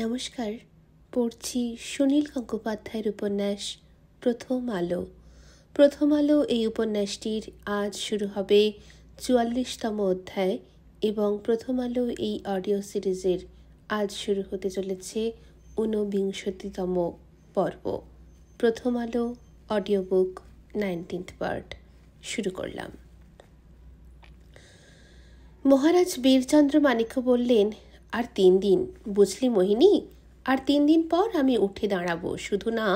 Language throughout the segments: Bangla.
নমস্কার পড়ছি সুনীল গঙ্গোপাধ্যায়ের উপন্যাস প্রথম আলো প্রথম আলো এই উপন্যাসটির আজ শুরু হবে চুয়াল্লিশতম অধ্যায় এবং প্রথম আলো এই অডিও সিরিজের আজ শুরু হতে চলেছে ঊনবিংশতিতম পর্ব প্রথম আলো অডিও বুক নাইনটিন্থ পার্ট শুরু করলাম মহারাজ বীরচন্দ্র মানিক্য বললেন আর তিন দিন বুঝলি মোহিনী আর তিন দিন পর আমি উঠে দাঁড়াবো শুধু না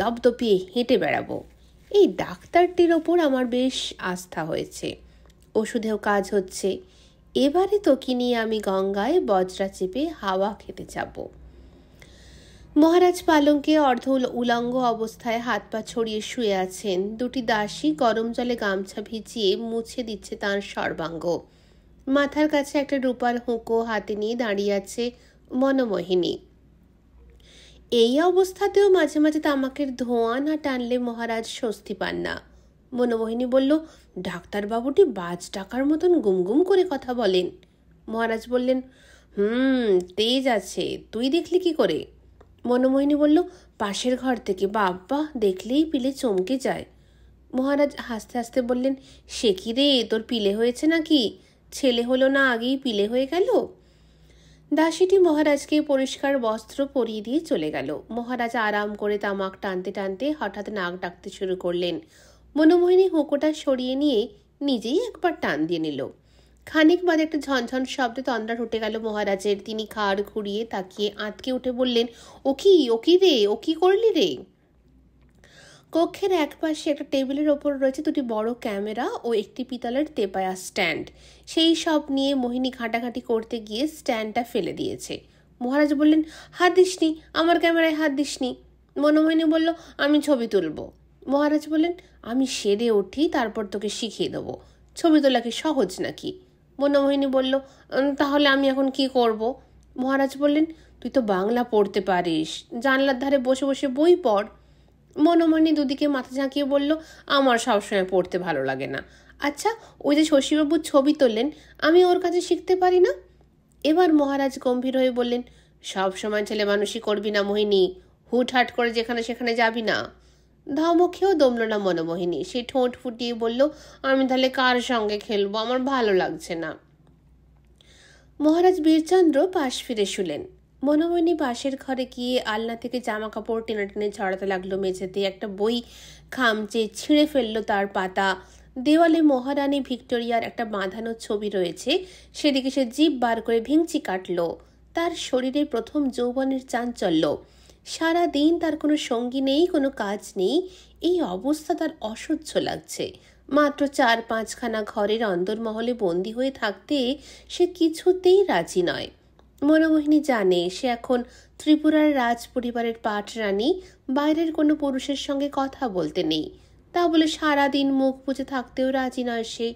দপদপিয়ে হেঁটে বেড়াবো এই ডাক্তারটির ওপর আমার বেশ আস্থা হয়েছে ওষুধেও কাজ হচ্ছে এবারে তোকে নিয়ে আমি গঙ্গায় বজরা চেপে হাওয়া খেতে যাব মহারাজ পালঙ্কে অর্ধ উলঙ্গ অবস্থায় হাত পা ছড়িয়ে শুয়ে আছেন দুটি দাসী গরম জলে গামছা ভিজিয়ে মুছে দিচ্ছে তাঁর সর্বাঙ্গ মাথার কাছে একটা রূপার হুঁকো হাতে নিয়ে দাঁড়িয়ে আছে মনমোহিনী এই অবস্থাতেও মাঝে মাঝে তামাকের ধোঁয়া না টানলে মহারাজ স্বস্তি পান না মনমোহিনী বলল ডাক্তারবাবুটি বাজ ডাকার মতন গুমগুম করে কথা বলেন মহারাজ বললেন হুম তেজ আছে তুই দেখলি কি করে মনমোহিনী বলল পাশের ঘর থেকে বাব্বা দেখলেই পিলে চমকে যায় মহারাজ হাসতে হাসতে বললেন সে কি রে তোর পিলে হয়েছে নাকি ছেলে হলো না আগেই পিলে হয়ে গেল দাসীটি মহারাজকে পরিষ্কার বস্ত্র পরিয়ে দিয়ে চলে গেল মহারাজ আরাম করে তামাক টানতে টানতে হঠাৎ নাক ডাকতে শুরু করলেন মনোমোহিনী হুঁকোটা সরিয়ে নিয়ে নিজেই একবার টান দিয়ে নিল খানিক বাদে একটা ঝনঝন শব্দে তন্দ্রা উঠে গেল মহারাজের তিনি খাড় ঘুরিয়ে তাকিয়ে আঁতকে উঠে বললেন ও কি ও কি রে ও কি করলি রে কক্ষের একপাশে একটা টেবিলের ওপর রয়েছে দুটি বড় ক্যামেরা ও একটি পিতলের তেপায়া স্ট্যান্ড সেই সব নিয়ে মোহিনী ঘাঁটাঘাঁটি করতে গিয়ে স্ট্যান্ডটা ফেলে দিয়েছে মহারাজ বললেন হাত দিসনি আমার ক্যামেরায় হাত দিসনি মনোমোহিনী বলল আমি ছবি তুলব মহারাজ বললেন আমি সেরে উঠি তারপর তোকে শিখিয়ে দেবো ছবি তোলা কি সহজ নাকি মনোমোহিনী বলল তাহলে আমি এখন কি করব মহারাজ বললেন তুই তো বাংলা পড়তে পারিস জানলার ধারে বসে বসে বই পড় মনোমনে দুদিকে মাথা ঝাঁকিয়ে বলল আমার সবসময় পড়তে ভালো লাগে না আচ্ছা ওই যে শশীবাবু ছবি তোলেন আমি ওর কাছে শিখতে পারি না এবার মহারাজ গম্ভীর হয়ে বললেন সব সময় ছেলে মানুষই করবি না মোহিনী হুটহাট করে যেখানে সেখানে যাবি না ধমকেও দমল না মনোমোহিনী সে ঠোঁট ফুটিয়ে বলল আমি তাহলে কার সঙ্গে খেলবো আমার ভালো লাগছে না মহারাজ বীরচন্দ্র পাশ ফিরে শুলেন মনোমনি পাশের ঘরে গিয়ে আলনা থেকে জামা কাপড় টেনে টেনে ছড়াতে লাগলো মেঝেতে একটা বই খামচে ছিঁড়ে ফেললো তার পাতা দেওয়ালে মহারানী ভিক্টোরিয়ার একটা বাঁধানো ছবি রয়েছে সেদিকে সে জীব বার করে ভিংচি কাটল তার শরীরে প্রথম যৌবনের চাঞ্চল্য সারা দিন তার কোনো সঙ্গী নেই কোনো কাজ নেই এই অবস্থা তার অসহ্য লাগছে মাত্র চার পাঁচখানা ঘরের অন্দরমহলে বন্দী হয়ে থাকতে সে কিছুতেই রাজি নয় মনোমোহিনী জানে সে এখন ত্রিপুরার রাজ পরিবারের পাট রানী বাইরের কোনো পুরুষের সঙ্গে কথা বলতে নেই তা বলে সারাদিন মুখ বুঝে থাকতেও রাজি নয় সে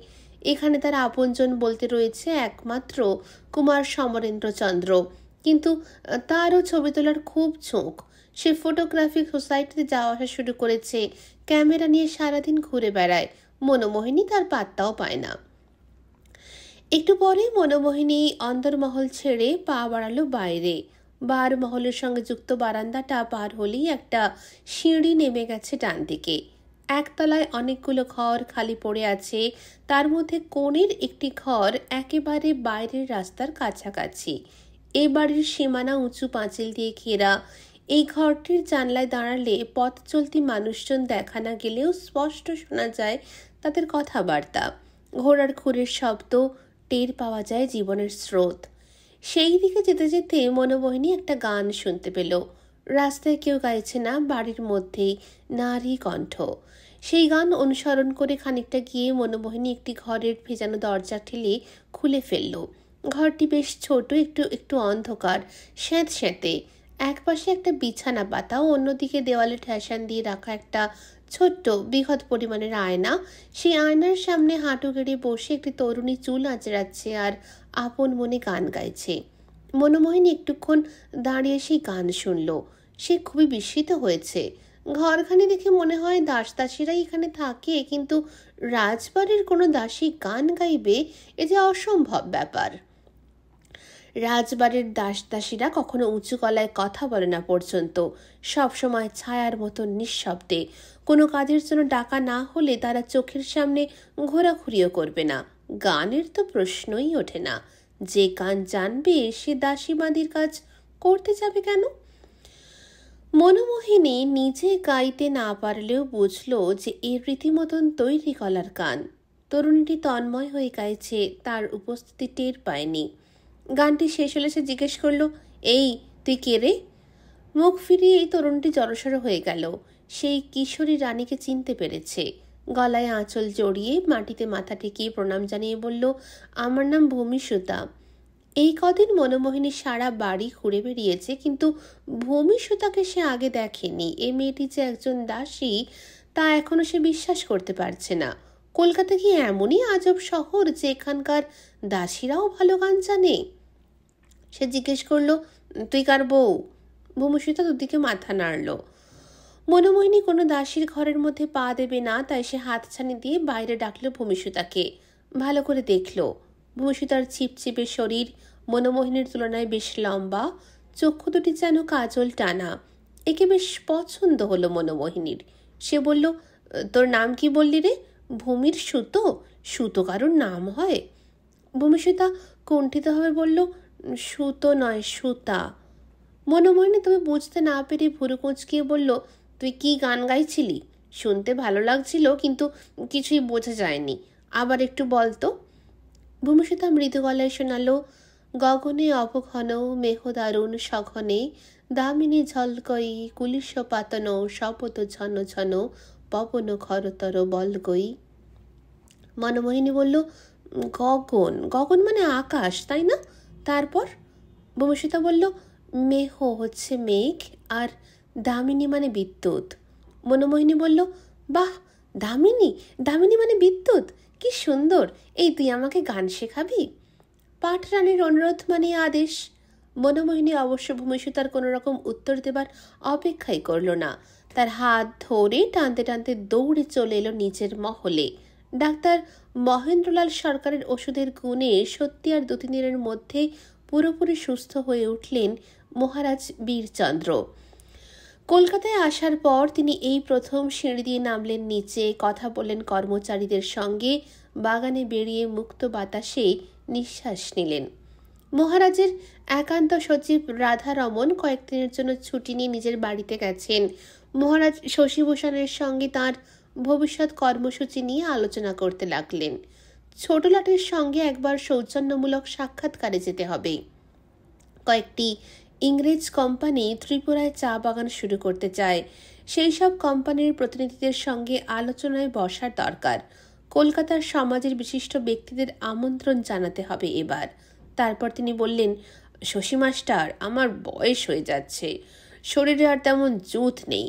এখানে তার আপনজন বলতে রয়েছে একমাত্র কুমার সমরেন্দ্রচন্দ্র কিন্তু তারও ছবি তোলার খুব ঝোঁক সে ফটোগ্রাফিক সোসাইটিতে যাওয়া আসা শুরু করেছে ক্যামেরা নিয়ে সারাদিন ঘুরে বেড়ায় মনোমোহিনী তার পাত্তাও পায় না একটু পরে মনোমোহিনী অন্দরমহল ছেড়ে পা বাড়ালো বাইরে বার মহলের সঙ্গে যুক্ত বারান্দাটা পার হলেই একটা সিঁড়ি নেমে গেছে ডান দিকে একতলায় অনেকগুলো ঘর খালি পড়ে আছে তার মধ্যে কোণের একটি ঘর একেবারে বাইরের রাস্তার কাছাকাছি এ বাড়ির সীমানা উঁচু পাঁচিল দিয়ে ঘেরা এই ঘরটির জানলায় দাঁড়ালে পথ চলতি মানুষজন দেখা না গেলেও স্পষ্ট শোনা যায় তাদের কথাবার্তা ঘোড়ার খুরের শব্দ টের পাওয়া যায় জীবনের স্রোত সেই দিকে যেতে যেতে মনোমোহিনী একটা গান শুনতে পেল রাস্তায় কেউ গাইছে না বাড়ির মধ্যেই নারী কণ্ঠ সেই গান অনুসরণ করে খানিকটা গিয়ে মনোমোহিনী একটি ঘরের ভেজানো দরজা ঠেলে খুলে ফেলল ঘরটি বেশ ছোট একটু একটু অন্ধকার স্যাঁত স্যাঁতে এক পাশে একটা বিছানা পাতা অন্যদিকে দেওয়ালে ঠেসান দিয়ে রাখা একটা ছোট্ট বৃহৎ পরিমাণের আয়না সেই আয়নার সামনে হাঁটু গেড়ে বসে একটি তরুণী চুল আঁচড়াচ্ছে আর আপন মনে গান গাইছে মনোমোহিনী একটুক্ষণ দাঁড়িয়ে সেই গান শুনল সে খুবই বিস্মিত হয়েছে ঘরখানি দেখে মনে হয় দাস দাসীরাই এখানে থাকে কিন্তু রাজবাড়ির কোনো দাসী গান গাইবে এ যে অসম্ভব ব্যাপার রাজবাড়ির দাসদাসীরা কখনো উঁচু গলায় কথা বলে না পর্যন্ত সবসময় ছায়ার মতো নিঃশব্দে কোনো কাজের জন্য ডাকা না হলে তারা চোখের সামনে ঘোরাঘুরিও করবে না গানের তো প্রশ্নই ওঠে না যে গান জানবে সে দাসী বাঁধির কাজ করতে যাবে কেন মনোমোহিনী নিজে গাইতে না পারলেও বুঝল যে এর রীতিমতন তৈরি কলার গান তরুণীটি তন্ময় হয়ে গাইছে তার উপস্থিতি টের পায়নি গানটি শেষ হলে সে জিজ্ঞেস করলো এই তুই কে রে মুখ ফিরিয়ে এই তরুণটি জড়সড় হয়ে গেল সেই কিশোরী রানীকে চিনতে পেরেছে গলায় আঁচল জড়িয়ে মাটিতে মাথা ঠেকিয়ে প্রণাম জানিয়ে বলল আমার নাম ভূমিসুতা এই কদিন মনোমোহিনী সারা বাড়ি ঘুরে বেরিয়েছে কিন্তু ভূমিসুতাকে সে আগে দেখেনি এ মেয়েটি যে একজন দাসী তা এখনও সে বিশ্বাস করতে পারছে না কলকাতা কি এমনই আজব শহর যে এখানকার দাসীরাও ভালো গান জানে সে জিজ্ঞেস করল তুই কার বউ ভূমিষ্মিতা দুদিকে মাথা নাড়ল মনোমোহিনী কোনো দাসীর ঘরের মধ্যে পা দেবে না তাই সে হাত ছানি দিয়ে বাইরে ডাকল ভূমিসুতাকে ভালো করে দেখল ভূমিসুতার ছিপছিপে শরীর মনোমোহিনীর তুলনায় বেশ লম্বা চক্ষু দুটি যেন কাজল টানা একে বেশ পছন্দ হলো মনোমোহিনীর সে বলল তোর নাম কি বললি রে ভূমির সুতো সুতো কারোর নাম হয় ভূমিষ্যতা কুণ্ঠিত হয়ে বলল সুতো নয় সুতা মনে মনে বুঝতে না পেরে ভুরু কুঁচকিয়ে বলল তুই কি গান গাইছিলি শুনতে ভালো লাগছিল কিন্তু কিছুই বোঝা যায়নি আবার একটু বলতো ভূমিষিতা মৃদু গলায় শোনালো গগনে অপঘন দারুণ সঘনে দামিনী ঝলকই কুলিশ পাতন শপথ ঝন ঝন পবন খরতর বলগই মনমোহিনী বলল গগন গগন মানে আকাশ তাই না তারপর ভূমিষ্মিতা বলল মেহ হচ্ছে মেঘ আর দামিনী মানে বিদ্যুৎ মনোমোহিনী বলল বাহ দামিনী দামিনী মানে বিদ্যুৎ কি সুন্দর এই তুই আমাকে গান শেখাবি রানীর অনুরোধ মানে আদেশ মনোমোহিনী অবশ্য ভূমিষ্মিতার কোনো রকম উত্তর দেবার অপেক্ষাই করল না তার হাত ধরে টানতে টানতে দৌড়ে চলে এলো নিজের মহলে ডাক্তার মহেন্দ্রলাল সরকারের ওষুধের গুণে সত্যি আর দু তিনের মধ্যে পুরোপুরি সুস্থ হয়ে উঠলেন মহারাজ বীরচন্দ্র কলকাতায় আসার পর তিনি এই প্রথম সিঁড়ি দিয়ে নামলেন নিচে কথা বললেন কর্মচারীদের সঙ্গে বাগানে বেরিয়ে মুক্ত বাতাসে নিঃশ্বাস নিলেন মহারাজের একান্ত সচিব রাধারমন কয়েকদিনের জন্য ছুটি নিয়ে নিজের বাড়িতে গেছেন মহারাজ শশীভূষণের সঙ্গে তার ভবিষ্যৎ কর্মসূচি নিয়ে আলোচনা করতে লাগলেন ছোটলাটের সঙ্গে একবার সৌজন্যমূলক সাক্ষাৎকারে যেতে হবে কয়েকটি ইংরেজ কোম্পানি ত্রিপুরায় চা বাগান শুরু করতে চায় সেই সব কোম্পানির প্রতিনিধিদের সঙ্গে আলোচনায় বসার দরকার কলকাতার সমাজের বিশিষ্ট ব্যক্তিদের আমন্ত্রণ জানাতে হবে এবার তারপর তিনি বললেন শশী মাস্টার আমার বয়স হয়ে যাচ্ছে শরীরে আর তেমন জুত নেই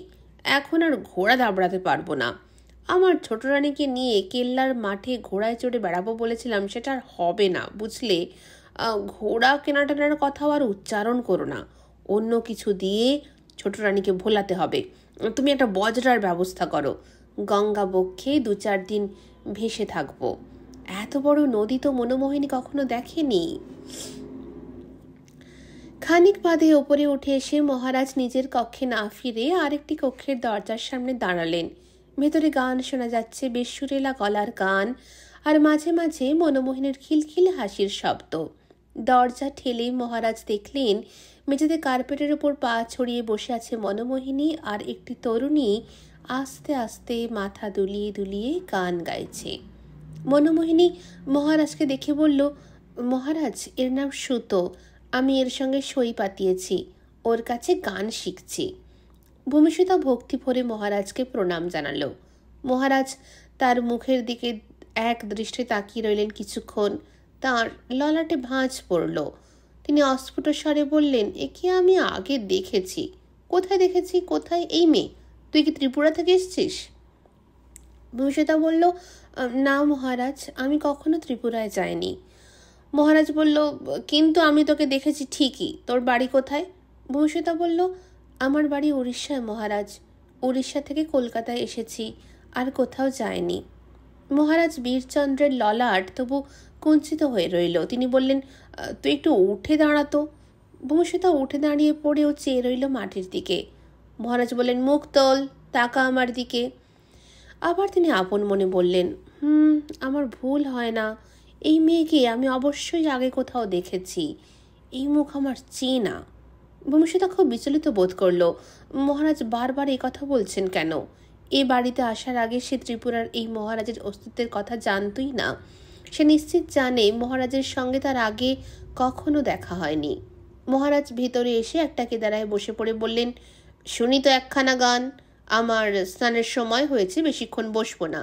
এখন আর ঘোড়া দাবড়াতে পারবো না আমার ছোট রানীকে নিয়ে কেল্লার মাঠে ঘোড়ায় চড়ে বেড়াবো বলেছিলাম সেটা আর হবে না বুঝলে ঘোড়া কেনাটানার কথাও আর উচ্চারণ করো না অন্য কিছু দিয়ে ছোট রানীকে ভোলাতে হবে তুমি একটা বজরার ব্যবস্থা করো গঙ্গা বক্ষে দু চার দিন ভেসে থাকবো এত বড় নদী তো মনোমোহিনী কখনো দেখেনি খানিক বাদে ওপরে উঠে এসে মহারাজ নিজের কক্ষে না ফিরে আরেকটি কক্ষের দরজার সামনে দাঁড়ালেন ভেতরে গান শোনা যাচ্ছে বেশ সুরেলা গলার গান আর মাঝে মাঝে মনমোহিনীর খিলখিল হাসির শব্দ দরজা ঠেলে মহারাজ দেখলেন মেঝেতে কার্পেটের ওপর পা ছড়িয়ে বসে আছে মনমোহিনী আর একটি তরুণী আস্তে আস্তে মাথা দুলিয়ে দুলিয়ে গান গাইছে মনমোহিনী মহারাজকে দেখে বলল মহারাজ এর নাম সুতো আমি এর সঙ্গে সই পাতিয়েছি ওর কাছে গান শিখছি ভূমিষিতা ভক্তি ভরে মহারাজকে প্রণাম জানাল মহারাজ তার মুখের দিকে এক দৃষ্টে তাকিয়ে রইলেন কিছুক্ষণ তার ললাটে ভাঁজ পড়ল তিনি অস্ফুট স্বরে বললেন একে আমি আগে দেখেছি কোথায় দেখেছি কোথায় এই মেয়ে তুই কি ত্রিপুরা থেকে এসছিস ভূমিষিতা বলল না মহারাজ আমি কখনো ত্রিপুরায় যাইনি মহারাজ বলল কিন্তু আমি তোকে দেখেছি ঠিকই তোর বাড়ি কোথায় ভূমিষিতা বলল আমার বাড়ি উড়িষ্যায় মহারাজ উড়িষ্যা থেকে কলকাতায় এসেছি আর কোথাও যায়নি মহারাজ বীরচন্দ্রের ললাট তবু কুঞ্চিত হয়ে রইল তিনি বললেন তুই একটু উঠে দাঁড়াতো বংশীতা উঠে দাঁড়িয়ে পড়েও চেয়ে রইল মাটির দিকে মহারাজ বললেন মুখ তল তাকা আমার দিকে আবার তিনি আপন মনে বললেন হুম আমার ভুল হয় না এই মেয়েকে আমি অবশ্যই আগে কোথাও দেখেছি এই মুখ আমার চেনা ভূমিষ্যতা খুব বিচলিত বোধ করল মহারাজ বারবার এই কথা বলছেন কেন এ বাড়িতে আসার আগে সে ত্রিপুরার এই মহারাজের অস্তিত্বের কথা জানতই না সে নিশ্চিত জানে মহারাজের সঙ্গে তার আগে কখনো দেখা হয়নি মহারাজ ভেতরে এসে একটা কেদারায় বসে পড়ে বললেন শুনি তো একখানা গান আমার স্নানের সময় হয়েছে বেশিক্ষণ বসব না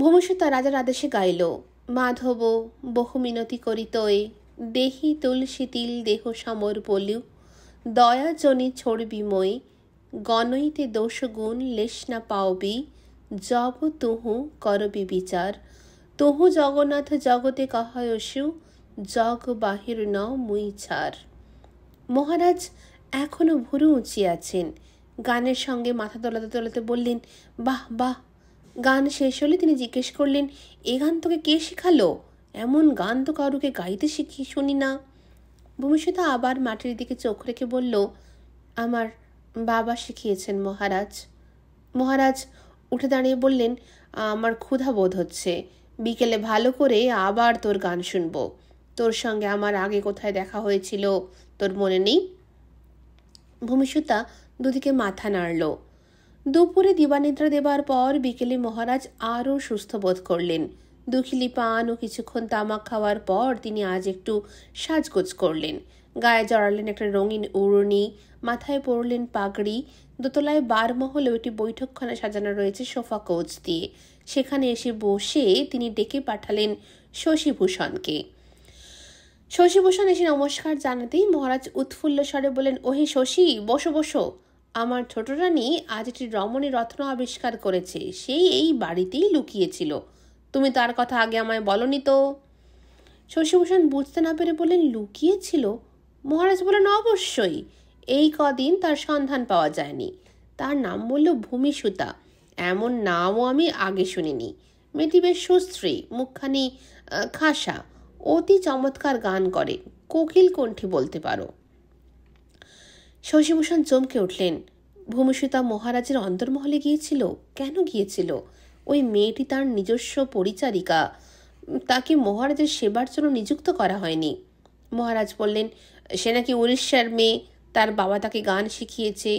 ভূমিষ্যতা রাজার আদেশে গাইল মাধব বহু মিনতি করিতয়ে দেহি তুলসী তিল দেহ সমর বলিউ দয়াজনে ছড়বি মই গণইতে দোষগুণ লেশনা পাওবি জব তুহু করবি বিচার তুহু জগন্নাথ জগতে কহায়সু জগ বাহির ন মুই ছার মহারাজ এখনো ভুরু উঁচি আছেন গানের সঙ্গে মাথা তোলাতে তোলাতে বললেন বাহ বাহ গান শেষ হলে তিনি জিজ্ঞেস করলেন এ গান তোকে কে শেখালো এমন গান তো কারুকে গাইতে শিখি শুনি না ভূমিষ্যতা আবার মাটির দিকে চোখ রেখে বলল আমার বাবা শিখিয়েছেন মহারাজ মহারাজ উঠে দাঁড়িয়ে বললেন আমার ক্ষুধা বোধ হচ্ছে বিকেলে ভালো করে আবার তোর গান শুনব তোর সঙ্গে আমার আগে কোথায় দেখা হয়েছিল তোর মনে নেই ভূমিষ্যতা দুদিকে মাথা নাড়ল দুপুরে দিবানিদ্রা দেবার পর বিকেলে মহারাজ আরও সুস্থ বোধ করলেন দুখিলি পান ও কিছুক্ষণ তামাক খাওয়ার পর তিনি আজ একটু সাজগোজ করলেন গায়ে জড়ালেন একটা রঙিন উড়ুনি মাথায় পরলেন পাগড়ি দোতলায় বারমহল একটি বৈঠকখানা সাজানো রয়েছে সোফা কোচ দিয়ে সেখানে এসে বসে তিনি ডেকে পাঠালেন শশীভূষণকে শশীভূষণ এসে নমস্কার জানাতেই মহারাজ উৎফুল্ল স্বরে বলেন ওহে শশী বসো বসো আমার ছোট রানী আজ একটি রমণী রত্ন আবিষ্কার করেছে সেই এই বাড়িতেই লুকিয়েছিল তুমি তার কথা আগে আমায় বলনি তো শশীভূষণ বুঝতে না পেরে বললেন লুকিয়েছিল মহারাজ বলেন অবশ্যই এই কদিন তার সন্ধান পাওয়া যায়নি তার নাম বলল ভূমিসুতা এমন নামও আমি আগে শুনিনি মেয়েটি বেশ সুশ্রী মুখখানি খাসা অতি চমৎকার গান করে কোকিল কণ্ঠী বলতে পারো শশীভূষণ চমকে উঠলেন ভূমিসুতা মহারাজের অন্তর্মহলে গিয়েছিল কেন গিয়েছিল ওই মেয়েটি তার নিজস্ব পরিচারিকা তাকে মহারাজের সেবার জন্য নিযুক্ত করা হয়নি মহারাজ বললেন সে নাকি উড়িষ্যার মেয়ে তার বাবা তাকে গান শিখিয়েছে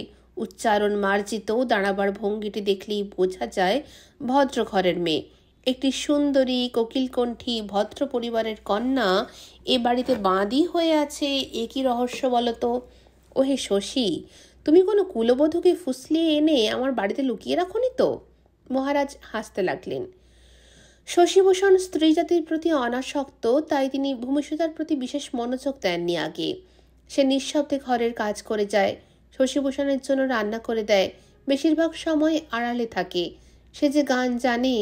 উচ্চারণ মার্জিত দাঁড়াবার ভঙ্গিটি দেখলেই বোঝা যায় ভদ্র ঘরের মেয়ে একটি সুন্দরী কোকিলকণ্ঠী ভদ্র পরিবারের কন্যা এ বাড়িতে বাঁধি হয়ে আছে এ কি রহস্য বলতো ওহে শশী তুমি কোনো কুলবধূকে ফুসলিয়ে এনে আমার বাড়িতে লুকিয়ে নি তো মহারাজ হাসতে লাগলেন শশীভূষণ স্ত্রী জাতির প্রতি অনাসক্ত তাই তিনি ভূমিষুতার প্রতি বিশেষ মনোযোগ দেননি আগে সে নিঃশব্দে ঘরের কাজ করে যায় শশীভূষণের জন্য রান্না করে দেয় বেশিরভাগ সময় আড়ালে থাকে সে যে গান জানে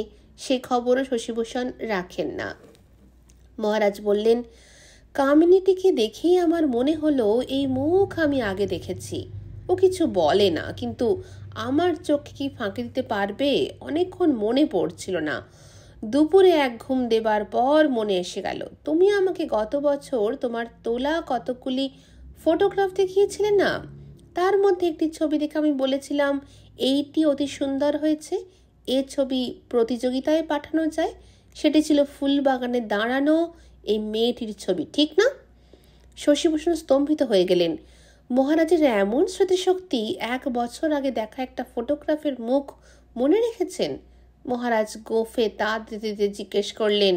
সে খবরও শশীভূষণ রাখেন না মহারাজ বললেন কামিনীটিকে দেখেই আমার মনে হলো এই মুখ আমি আগে দেখেছি ও কিছু বলে না কিন্তু আমার চোখে কি ফাঁকি দিতে পারবে অনেকক্ষণ মনে পড়ছিল না দুপুরে এক ঘুম দেবার পর মনে এসে গেল তুমি আমাকে গত বছর তোমার তোলা কতকগুলি ফটোগ্রাফ দেখিয়েছিলে না তার মধ্যে একটি ছবি দেখে আমি বলেছিলাম এইটি অতি সুন্দর হয়েছে এ ছবি প্রতিযোগিতায় পাঠানো যায় সেটি ছিল ফুল বাগানে দাঁড়ানো এই মেয়েটির ছবি ঠিক না শশীভূষণ স্তম্ভিত হয়ে গেলেন মহারাজের এমন স্মৃতিশক্তি এক বছর আগে দেখা একটা ফটোগ্রাফের মুখ মনে রেখেছেন মহারাজ গোফে তা দিতে জিজ্ঞেস করলেন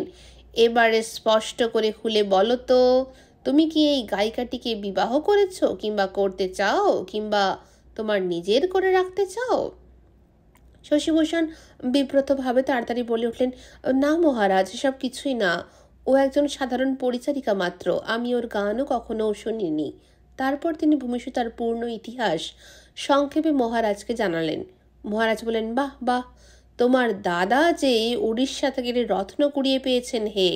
এবারে স্পষ্ট করে খুলে বলো তো তুমি কি এই গায়িকাটিকে বিবাহ করেছ কিংবা করতে চাও কিংবা তোমার নিজের করে রাখতে চাও শশীভূষণ বিব্রতভাবে তাড়াতাড়ি বলে উঠলেন না মহারাজ সব কিছুই না ও একজন সাধারণ পরিচারিকা মাত্র আমি ওর গানও কখনো শুনিনি তারপর তিনি ভূমিষ্যতার পূর্ণ ইতিহাস সংক্ষেপে মহারাজকে জানালেন মহারাজ বলেন বাহ বাহ তোমার দাদা যে উড়িষ্যা থেকে রত্ন কুড়িয়ে পেয়েছেন হে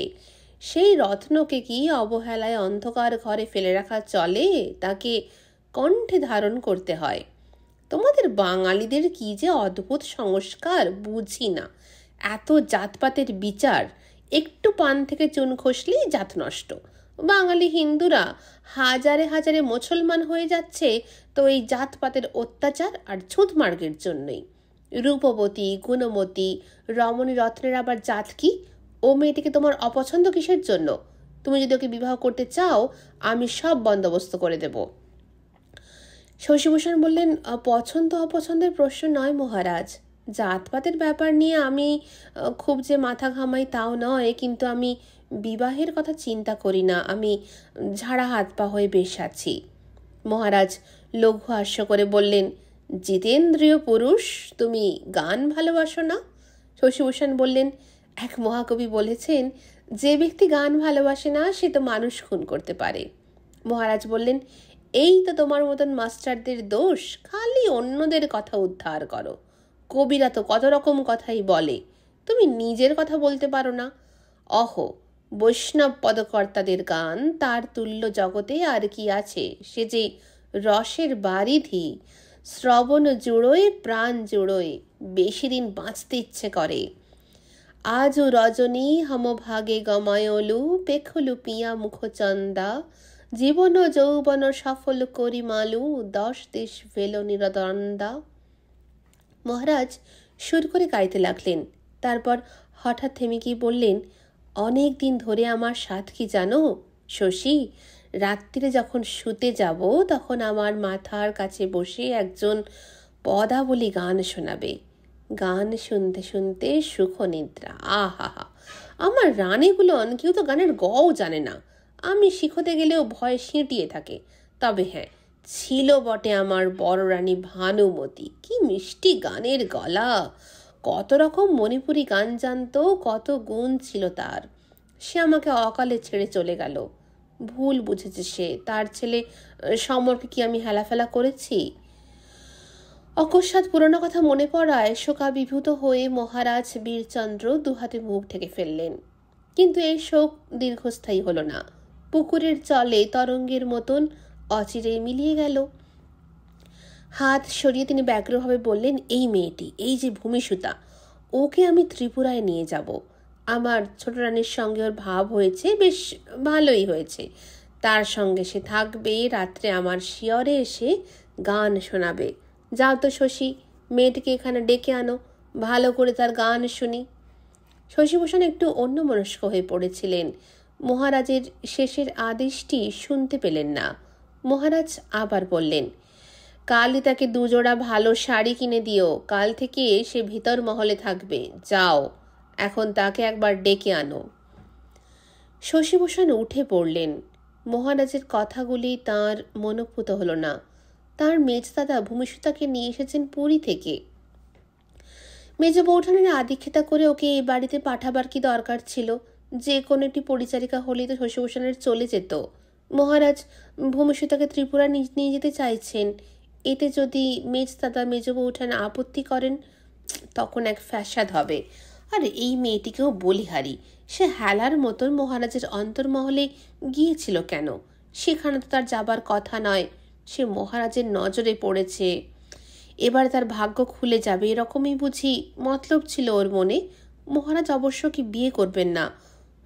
সেই রত্নকে কি অবহেলায় অন্ধকার ঘরে ফেলে রাখা চলে তাকে কণ্ঠে ধারণ করতে হয় তোমাদের বাঙালিদের কি যে অদ্ভুত সংস্কার বুঝি না এত জাতপাতের বিচার একটু পান থেকে চুন খসলেই জাত নষ্ট বাঙালি হিন্দুরা হাজারে হাজারে মুসলমান হয়ে যাচ্ছে তো এই জাতপাতের অত্যাচার আর মার্গের জন্যই রূপবতী গুণমতী রমণী রত্নের আবার জাত কি ও মেয়েটিকে তোমার অপছন্দ কিসের জন্য তুমি যদি ওকে বিবাহ করতে চাও আমি সব বন্দোবস্ত করে দেব শশীভূষণ বললেন পছন্দ অপছন্দের প্রশ্ন নয় মহারাজ জাতপাতের ব্যাপার নিয়ে আমি খুব যে মাথা ঘামাই তাও নয় কিন্তু আমি বিবাহের কথা চিন্তা করি না আমি ঝাড়া হাত পা হয়ে বেশ আছি মহারাজ লঘু হাস্য করে বললেন জিতেন্দ্রীয় পুরুষ তুমি গান ভালোবাসো না শশীভূষণ বললেন এক মহাকবি বলেছেন যে ব্যক্তি গান ভালোবাসে না সে তো মানুষ খুন করতে পারে মহারাজ বললেন এই তো তোমার মতন মাস্টারদের দোষ খালি অন্যদের কথা উদ্ধার করো কবিরা তো কত রকম কথাই বলে তুমি নিজের কথা বলতে পারো না অহ বৈষ্ণব পদকর্তাদের গান তার তুল্য জগতে আর কি আছে সে যে রসের বারিধি শ্রবণ জুড়োয় প্রাণ জুড়োয় বেশি দিন বাঁচতে ইচ্ছে করে আজও রজনী হমভাগে গমায়লু পেখলু পিয়া মুখচন্দা জীবন যৌবন সফল করিমালু দশ দেশ ভেল নিরদণ্ডা মহারাজ সুর করে গাইতে লাগলেন তারপর হঠাৎ থেমে গিয়ে বললেন অনেক দিন ধরে আমার সাথ কি জানো শশী রাত্রিরে যখন শুতে যাব তখন আমার মাথার কাছে বসে একজন পদাবলী গান শোনাবে গান শুনতে শুনতে সুখ নিদ্রা আহা হা আমার রানীগুলন কেউ তো গানের গও জানে না আমি শিখতে গেলেও ভয় সিঁটিয়ে থাকে তবে হ্যাঁ ছিল বটে আমার বড় রানী ভানুমতি কি মিষ্টি গানের গলা কত রকম মণিপুরি গান জানতো কত গুণ ছিল তার সে আমাকে অকালে ছেড়ে চলে গেল ভুল বুঝেছে সে তার ছেলে সমরকে কি আমি হেলাফেলা করেছি অকস্মাৎ পুরনো কথা মনে পড়ায় শোকা বিভূত হয়ে মহারাজ বীরচন্দ্র দুহাতে মুখ থেকে ফেললেন কিন্তু এই শোক দীর্ঘস্থায়ী হলো না পুকুরের চলে তরঙ্গের মতন অচিরে মিলিয়ে গেল হাত সরিয়ে তিনি ব্যগ্রভাবে বললেন এই মেয়েটি এই যে ভূমিসুতা ওকে আমি ত্রিপুরায় নিয়ে যাব আমার ছোট রানীর সঙ্গে ওর ভাব হয়েছে বেশ ভালোই হয়েছে তার সঙ্গে সে থাকবে রাত্রে আমার শিয়রে এসে গান শোনাবে যাও তো শশী মেয়েটিকে এখানে ডেকে আনো ভালো করে তার গান শুনি শশীভূষণ একটু অন্যমনস্ক হয়ে পড়েছিলেন মহারাজের শেষের আদেশটি শুনতে পেলেন না মহারাজ আবার বললেন কালই তাকে দুজোড়া ভালো শাড়ি কিনে দিও কাল থেকে সে ভিতর মহলে থাকবে যাও এখন তাকে একবার ডেকে আনো শশীভূষণ উঠে পড়লেন মহারাজের কথাগুলি তার মনোভূত হল না তার মেজদাদা ভূমিষ্যতাকে নিয়ে এসেছেন পুরী থেকে মেজ বৌঠানের আদিক্ষেতা করে ওকে এই বাড়িতে পাঠাবার কি দরকার ছিল যে কোনো একটি পরিচারিকা হলেই তো শশীভূষণের চলে যেত মহারাজ ভূমিষ্যতাকে ত্রিপুরা নিয়ে যেতে চাইছেন এতে যদি মেজ দাদা মেজ উঠান আপত্তি করেন তখন এক ফ্যাসাদ হবে আর এই মেয়েটিকেও বলিহারি সে হেলার মতন মহারাজের অন্তর্মহলে গিয়েছিল কেন সেখানে তো তার যাবার কথা নয় সে মহারাজের নজরে পড়েছে এবার তার ভাগ্য খুলে যাবে এরকমই বুঝি মতলব ছিল ওর মনে মহারাজ অবশ্য কি বিয়ে করবেন না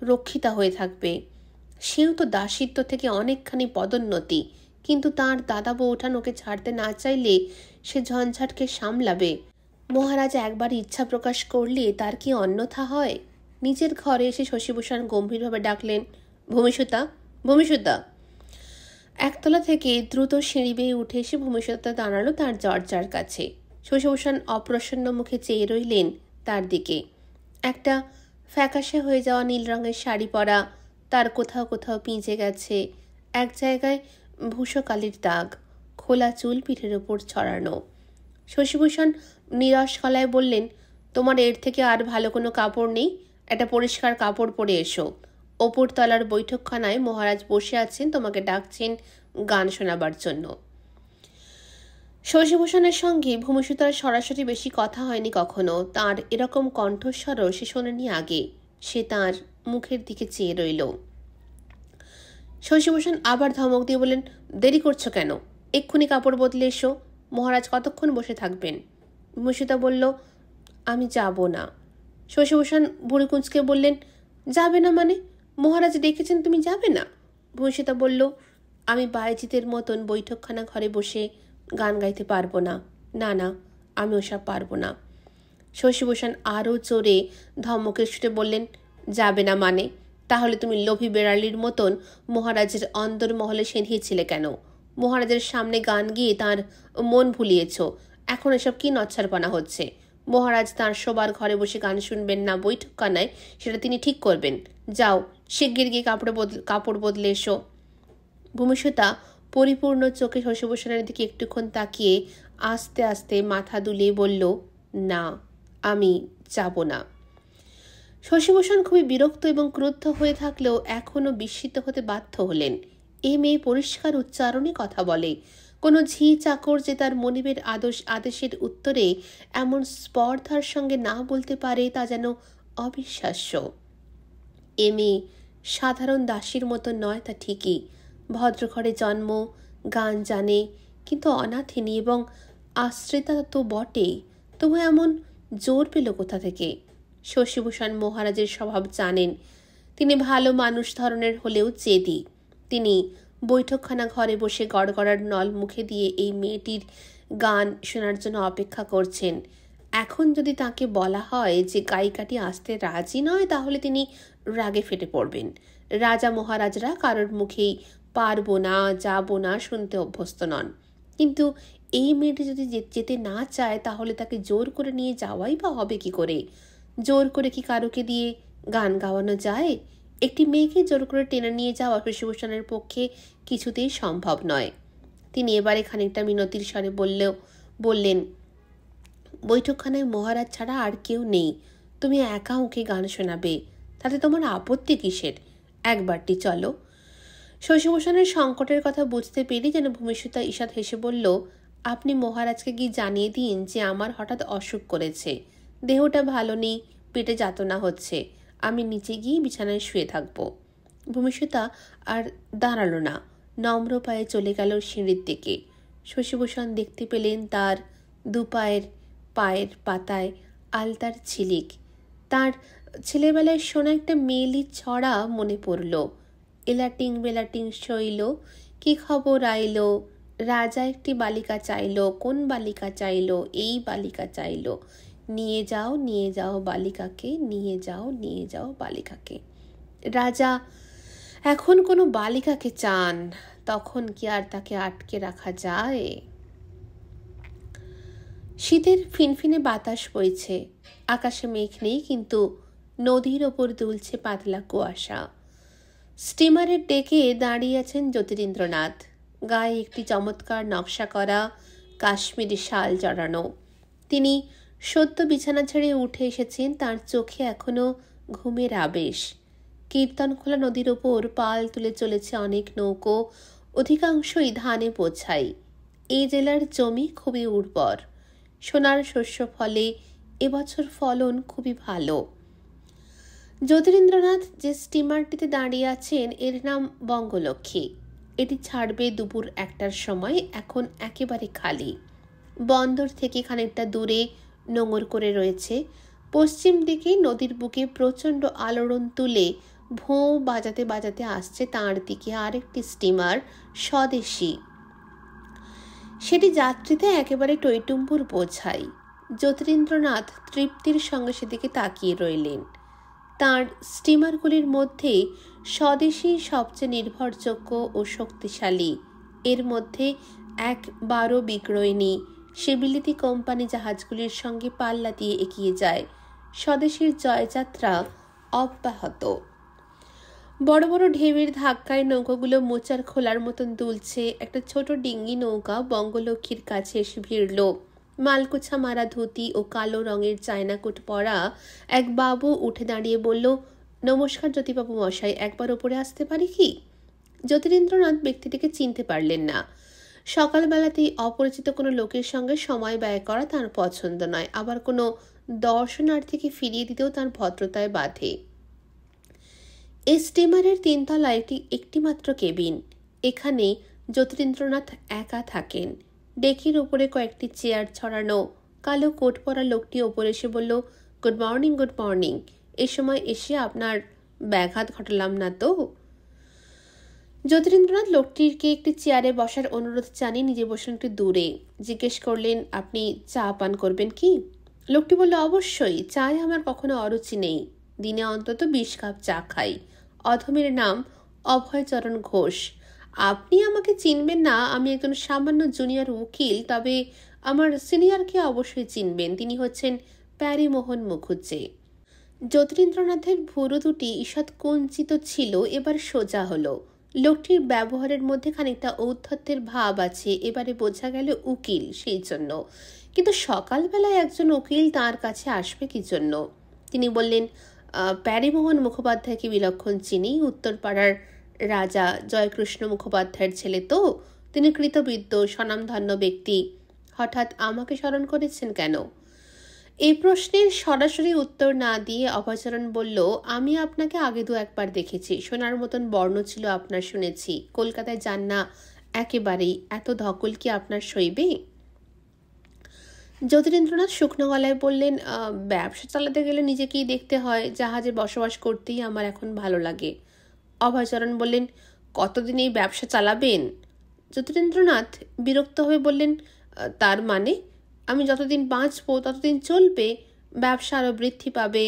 রক্ষিতা হয়ে থাকবে সেও তো দাসিত্ব থেকে অনেকখানি পদোন্নতি কিন্তু তার দাদা বউঠান ওকে ছাড়তে না চাইলে সে ঝঞ্ঝাটকে সামলাবে মহারাজ একবার ইচ্ছা প্রকাশ করলে তার কি অন্যথা হয় নিজের ঘরে এসে শশীভূষণ গম্ভীরভাবে ডাকলেন ভূমিসুতা ভূমিসুতা একতলা থেকে দ্রুত সিঁড়ি বেয়ে উঠে এসে ভূমিসুতা দাঁড়ালো তার জর্জার কাছে শশীভূষণ অপ্রসন্ন মুখে চেয়ে রইলেন তার দিকে একটা ফ্যাকাশে হয়ে যাওয়া নীল রঙের শাড়ি পরা তার কোথাও কোথাও পিঁজে গেছে এক জায়গায় ভূষকালির দাগ খোলা চুল পিঠের ওপর ছড়ানো শশীভূষণ নিরস গলায় বললেন তোমার এর থেকে আর ভালো কোনো কাপড় নেই একটা পরিষ্কার কাপড় পরে এসো ওপর তলার বৈঠকখানায় মহারাজ বসে আছেন তোমাকে ডাকছেন গান শোনাবার জন্য শশীভূষণের সঙ্গে ভূমিসূতার সরাসরি বেশি কথা হয়নি কখনো তার এরকম কণ্ঠস্বরও সে শোনেনি আগে সে তার মুখের দিকে চেয়ে রইল শশীভূষণ আবার ধমক দিয়ে বলেন দেরি করছো কেন এক্ষুনি কাপড় বদলে এসো মহারাজ কতক্ষণ বসে থাকবেন মুর্শিদা বলল আমি যাব না শশীভূষণ ভুরুকুঞ্জকে বললেন যাবে না মানে মহারাজ ডেকেছেন তুমি যাবে না মুর্শিদা বলল আমি বাইজিতের মতন বৈঠকখানা ঘরে বসে গান গাইতে পারবো না না না আমি ওসব পারবো না শশীভূষণ আরও চড়ে ধমকের ছুটে বললেন যাবে না মানে তাহলে তুমি লোভী বেড়ালির মতন মহারাজের অন্দরমহলে সেঁধিয়েছিলে কেন মহারাজের সামনে গান গিয়ে তার মন ভুলিয়েছ এখন এসব কি নচ্ছারপনা হচ্ছে মহারাজ তাঁর শোবার ঘরে বসে গান শুনবেন না বৈঠক কানায় সেটা তিনি ঠিক করবেন যাও শিগগির গিয়ে কাপড় বদল কাপড় বদলে এসো ভূমিষ্যতা পরিপূর্ণ চোখে শশীভূষণের দিকে একটুক্ষণ তাকিয়ে আস্তে আস্তে মাথা দুলিয়ে বলল না আমি যাব না শশীভূষণ খুবই বিরক্ত এবং ক্রুদ্ধ হয়ে থাকলেও এখনও বিস্মিত হতে বাধ্য হলেন এ মেয়ে পরিষ্কার উচ্চারণে কথা বলে কোনো ঝি চাকর যে তার মনিবের আদেশ আদেশের উত্তরে এমন স্পর্ধার সঙ্গে না বলতে পারে তা যেন অবিশ্বাস্য এ মেয়ে সাধারণ দাসীর মতো নয় তা ঠিকই ভদ্রঘরে জন্ম গান জানে কিন্তু অনাথিনী এবং আশ্রিতা তো বটেই তবু এমন জোর পেল কোথা থেকে শশীভূষণ মহারাজের স্বভাব জানেন তিনি ভালো মানুষ ধরনের হলেও চেদি তিনি বৈঠকখানা ঘরে বসে গড়গড়ার নল মুখে দিয়ে এই মেয়েটির গান শোনার জন্য অপেক্ষা করছেন এখন যদি তাকে বলা হয় যে গায়িকাটি আসতে রাজি নয় তাহলে তিনি রাগে ফেটে পড়বেন রাজা মহারাজরা কারোর মুখেই পারবো না যাব না শুনতে অভ্যস্ত নন কিন্তু এই মেয়েটি যদি যেতে না চায় তাহলে তাকে জোর করে নিয়ে যাওয়াই বা হবে কি করে জোর করে কি কারোকে দিয়ে গান গাওয়ানো যায় একটি মেয়েকে জোর করে টেনে নিয়ে যাওয়া কৃষ্ণভূষণের পক্ষে কিছুতেই সম্ভব নয় তিনি এবারে খানিকটা মিনতির স্বরে বললেও বললেন বৈঠকখানায় মহারাজ ছাড়া আর কেউ নেই তুমি একা ওকে গান শোনাবে তাতে তোমার আপত্তি কিসের একবারটি চলো শশীভূষণের সংকটের কথা বুঝতে পেরে যেন ভূমিষ্যতা ঈষাদ হেসে বলল আপনি মহারাজকে কি জানিয়ে দিন যে আমার হঠাৎ অসুখ করেছে দেহটা ভালো নেই পেটে যাতনা হচ্ছে আমি নিচে গিয়ে বিছানায় শুয়ে থাকব ভূমিষ্যতা আর দাঁড়ালো না নম্র পায়ে চলে গেল সিঁড়ির দিকে শশীভূষণ দেখতে পেলেন তার দুপায়ের পায়ের পাতায় আলতার ছিলিক তার ছেলেবেলায় শোনা একটা মেলি ছড়া মনে পড়ল এলাটিং বেলাটিং শৈল কি খবর আইলো রাজা একটি বালিকা চাইল কোন বালিকা চাইল এই বালিকা চাইল নিয়ে যাও নিয়ে যাও বালিকাকে নিয়ে যাও নিয়ে যাও বালিকাকে রাজা এখন কোনো বালিকাকে চান তখন কি আর তাকে আটকে রাখা যায় শীতের ফিনফিনে বাতাস বইছে আকাশে মেঘ নেই কিন্তু নদীর ওপর দুলছে পাতলা কুয়াশা স্টিমারের ডেকে দাঁড়িয়ে আছেন জ্যোতিরিন্দ্রনাথ গায়ে একটি চমৎকার নকশা করা কাশ্মীরি শাল জড়ানো তিনি সত্য বিছানা ছেড়ে উঠে এসেছেন তার চোখে এখনও ঘুমের আবেশ কীর্তনখোলা নদীর ওপর পাল তুলে চলেছে অনেক নৌকো অধিকাংশই ধানে পোছাই এই জেলার জমি খুবই উর্বর সোনার শস্য ফলে এবছর ফলন খুবই ভালো জ্যোতিরিন্দ্রনাথ যে স্টিমারটিতে দাঁড়িয়ে আছেন এর নাম বঙ্গলক্ষ্মী এটি ছাড়বে দুপুর একটার সময় এখন একেবারে খালি বন্দর থেকে খানিকটা দূরে নোঙর করে রয়েছে পশ্চিম দিকে নদীর বুকে প্রচণ্ড আলোড়ন তুলে ভোঁ বাজাতে বাজাতে আসছে তাঁর দিকে আরেকটি স্টিমার স্বদেশি সেটি যাত্রীতে একেবারে টৈটুম্পুর বোঝাই যতীন্দ্রনাথ তৃপ্তির সঙ্গে সেদিকে তাকিয়ে রইলেন তাঁর স্টিমারগুলির মধ্যে স্বদেশী সবচেয়ে নির্ভরযোগ্য ও শক্তিশালী এর মধ্যে এক বারো নেই সে বিলিতি কোম্পানি জাহাজগুলির সঙ্গে পাল্লা দিয়ে এগিয়ে যায় স্বদেশের জয়যাত্রা অব্যাহত বড় বড় ঢেউয়ের ধাক্কায় নৌকাগুলো মোচার খোলার মতন দুলছে একটা ছোট ডিঙ্গি নৌকা বঙ্গলক্ষ্মীর কাছে এসে ভিড়ল মালকোছা মারা ধুতি ও কালো রঙের চায়নাকুট পরা এক বাবু উঠে দাঁড়িয়ে বলল নমস্কার জ্যোতিবাবু মশাই একবার ওপরে আসতে পারি কি জ্যোতিরেন্দ্রনাথ ব্যক্তিটিকে চিনতে পারলেন না সকালবেলাতেই অপরিচিত কোনো লোকের সঙ্গে সময় ব্যয় করা তার পছন্দ নয় আবার কোনো দর্শনার্থীকে ফিরিয়ে দিতেও তার ভদ্রতায় বাধে এই স্টিমারের তিনতলা একটি একটিমাত্র কেবিন এখানে জ্যোতিরেন্দ্রনাথ একা থাকেন ডেকির ওপরে কয়েকটি চেয়ার ছড়ানো কালো কোট পরা লোকটি ওপরে এসে বলল গুড মর্নিং গুড মর্নিং এ সময় এসে আপনার ব্যাঘাত ঘটালাম না তো জ্যোতিরেন্দ্রনাথ লোকটিকে একটি চেয়ারে বসার অনুরোধ জানিয়ে নিজে বসলেন একটু দূরে জিজ্ঞেস করলেন আপনি চা পান করবেন কি লোকটি বলল অবশ্যই চায় আমার কখনো অরুচি নেই দিনে অন্তত বিশ কাপ চা খাই অধমের নাম অভয়চরণ ঘোষ আপনি আমাকে চিনবেন না আমি একজন সামান্য জুনিয়র উকিল তবে আমার সিনিয়রকে অবশ্যই চিনবেন তিনি হচ্ছেন প্যারিমোহন মুখুজ্জে যতীন্দ্রনাথের ভুরু দুটি ঈষৎ কুঞ্চিত ছিল এবার সোজা হলো লোকটির ব্যবহারের মধ্যে খানিকটা ঔদ্ধত্যের ভাব আছে এবারে বোঝা গেল উকিল সেই জন্য কিন্তু সকালবেলায় একজন উকিল তার কাছে আসবে কি জন্য তিনি বললেন প্যারিমোহন মুখোপাধ্যায়কে বিলক্ষণ চিনি উত্তরপাড়ার রাজা জয়কৃষ্ণ মুখোপাধ্যায়ের ছেলে তো তিনি কৃতবিদ্য স্বনামধন্য ব্যক্তি হঠাৎ আমাকে স্মরণ করেছেন কেন এই প্রশ্নের সরাসরি উত্তর না দিয়ে অভাচরণ বলল আমি আপনাকে আগে দু একবার দেখেছি সোনার মতন বর্ণ ছিল আপনার শুনেছি কলকাতায় যান না একেবারেই এত ধকল কি আপনার সইবে জ্যোতিরেন্দ্রনাথ শুকনো গলায় বললেন ব্যবসা চালাতে গেলে নিজেকেই দেখতে হয় জাহাজে বসবাস করতেই আমার এখন ভালো লাগে অভয়চরণ বললেন কতদিন এই ব্যবসা চালাবেন জ্যোতিরেন্দ্রনাথ বিরক্ত হয়ে বললেন তার মানে আমি যতদিন বাঁচব ততদিন চলবে ব্যবসা আরও বৃদ্ধি পাবে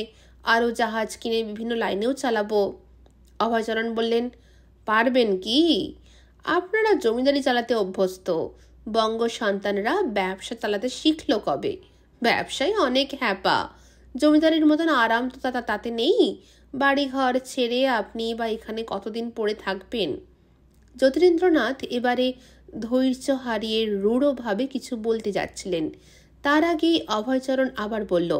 আরও জাহাজ কিনে বিভিন্ন লাইনেও চালাবো অভয়চরণ বললেন পারবেন কি আপনারা জমিদারি চালাতে অভ্যস্ত বঙ্গ সন্তানরা ব্যবসা চালাতে শিখল কবে ব্যবসায় অনেক হ্যাপা জমিদারির মতন আরাম তো তাতে নেই বাড়িঘর ছেড়ে আপনি বা এখানে কতদিন পড়ে থাকবেন জ্যোতিরেন্দ্রনাথ এবারে ধৈর্য হারিয়ে রূঢ়ভাবে কিছু বলতে যাচ্ছিলেন তার আগেই অভয়চরণ আবার বলল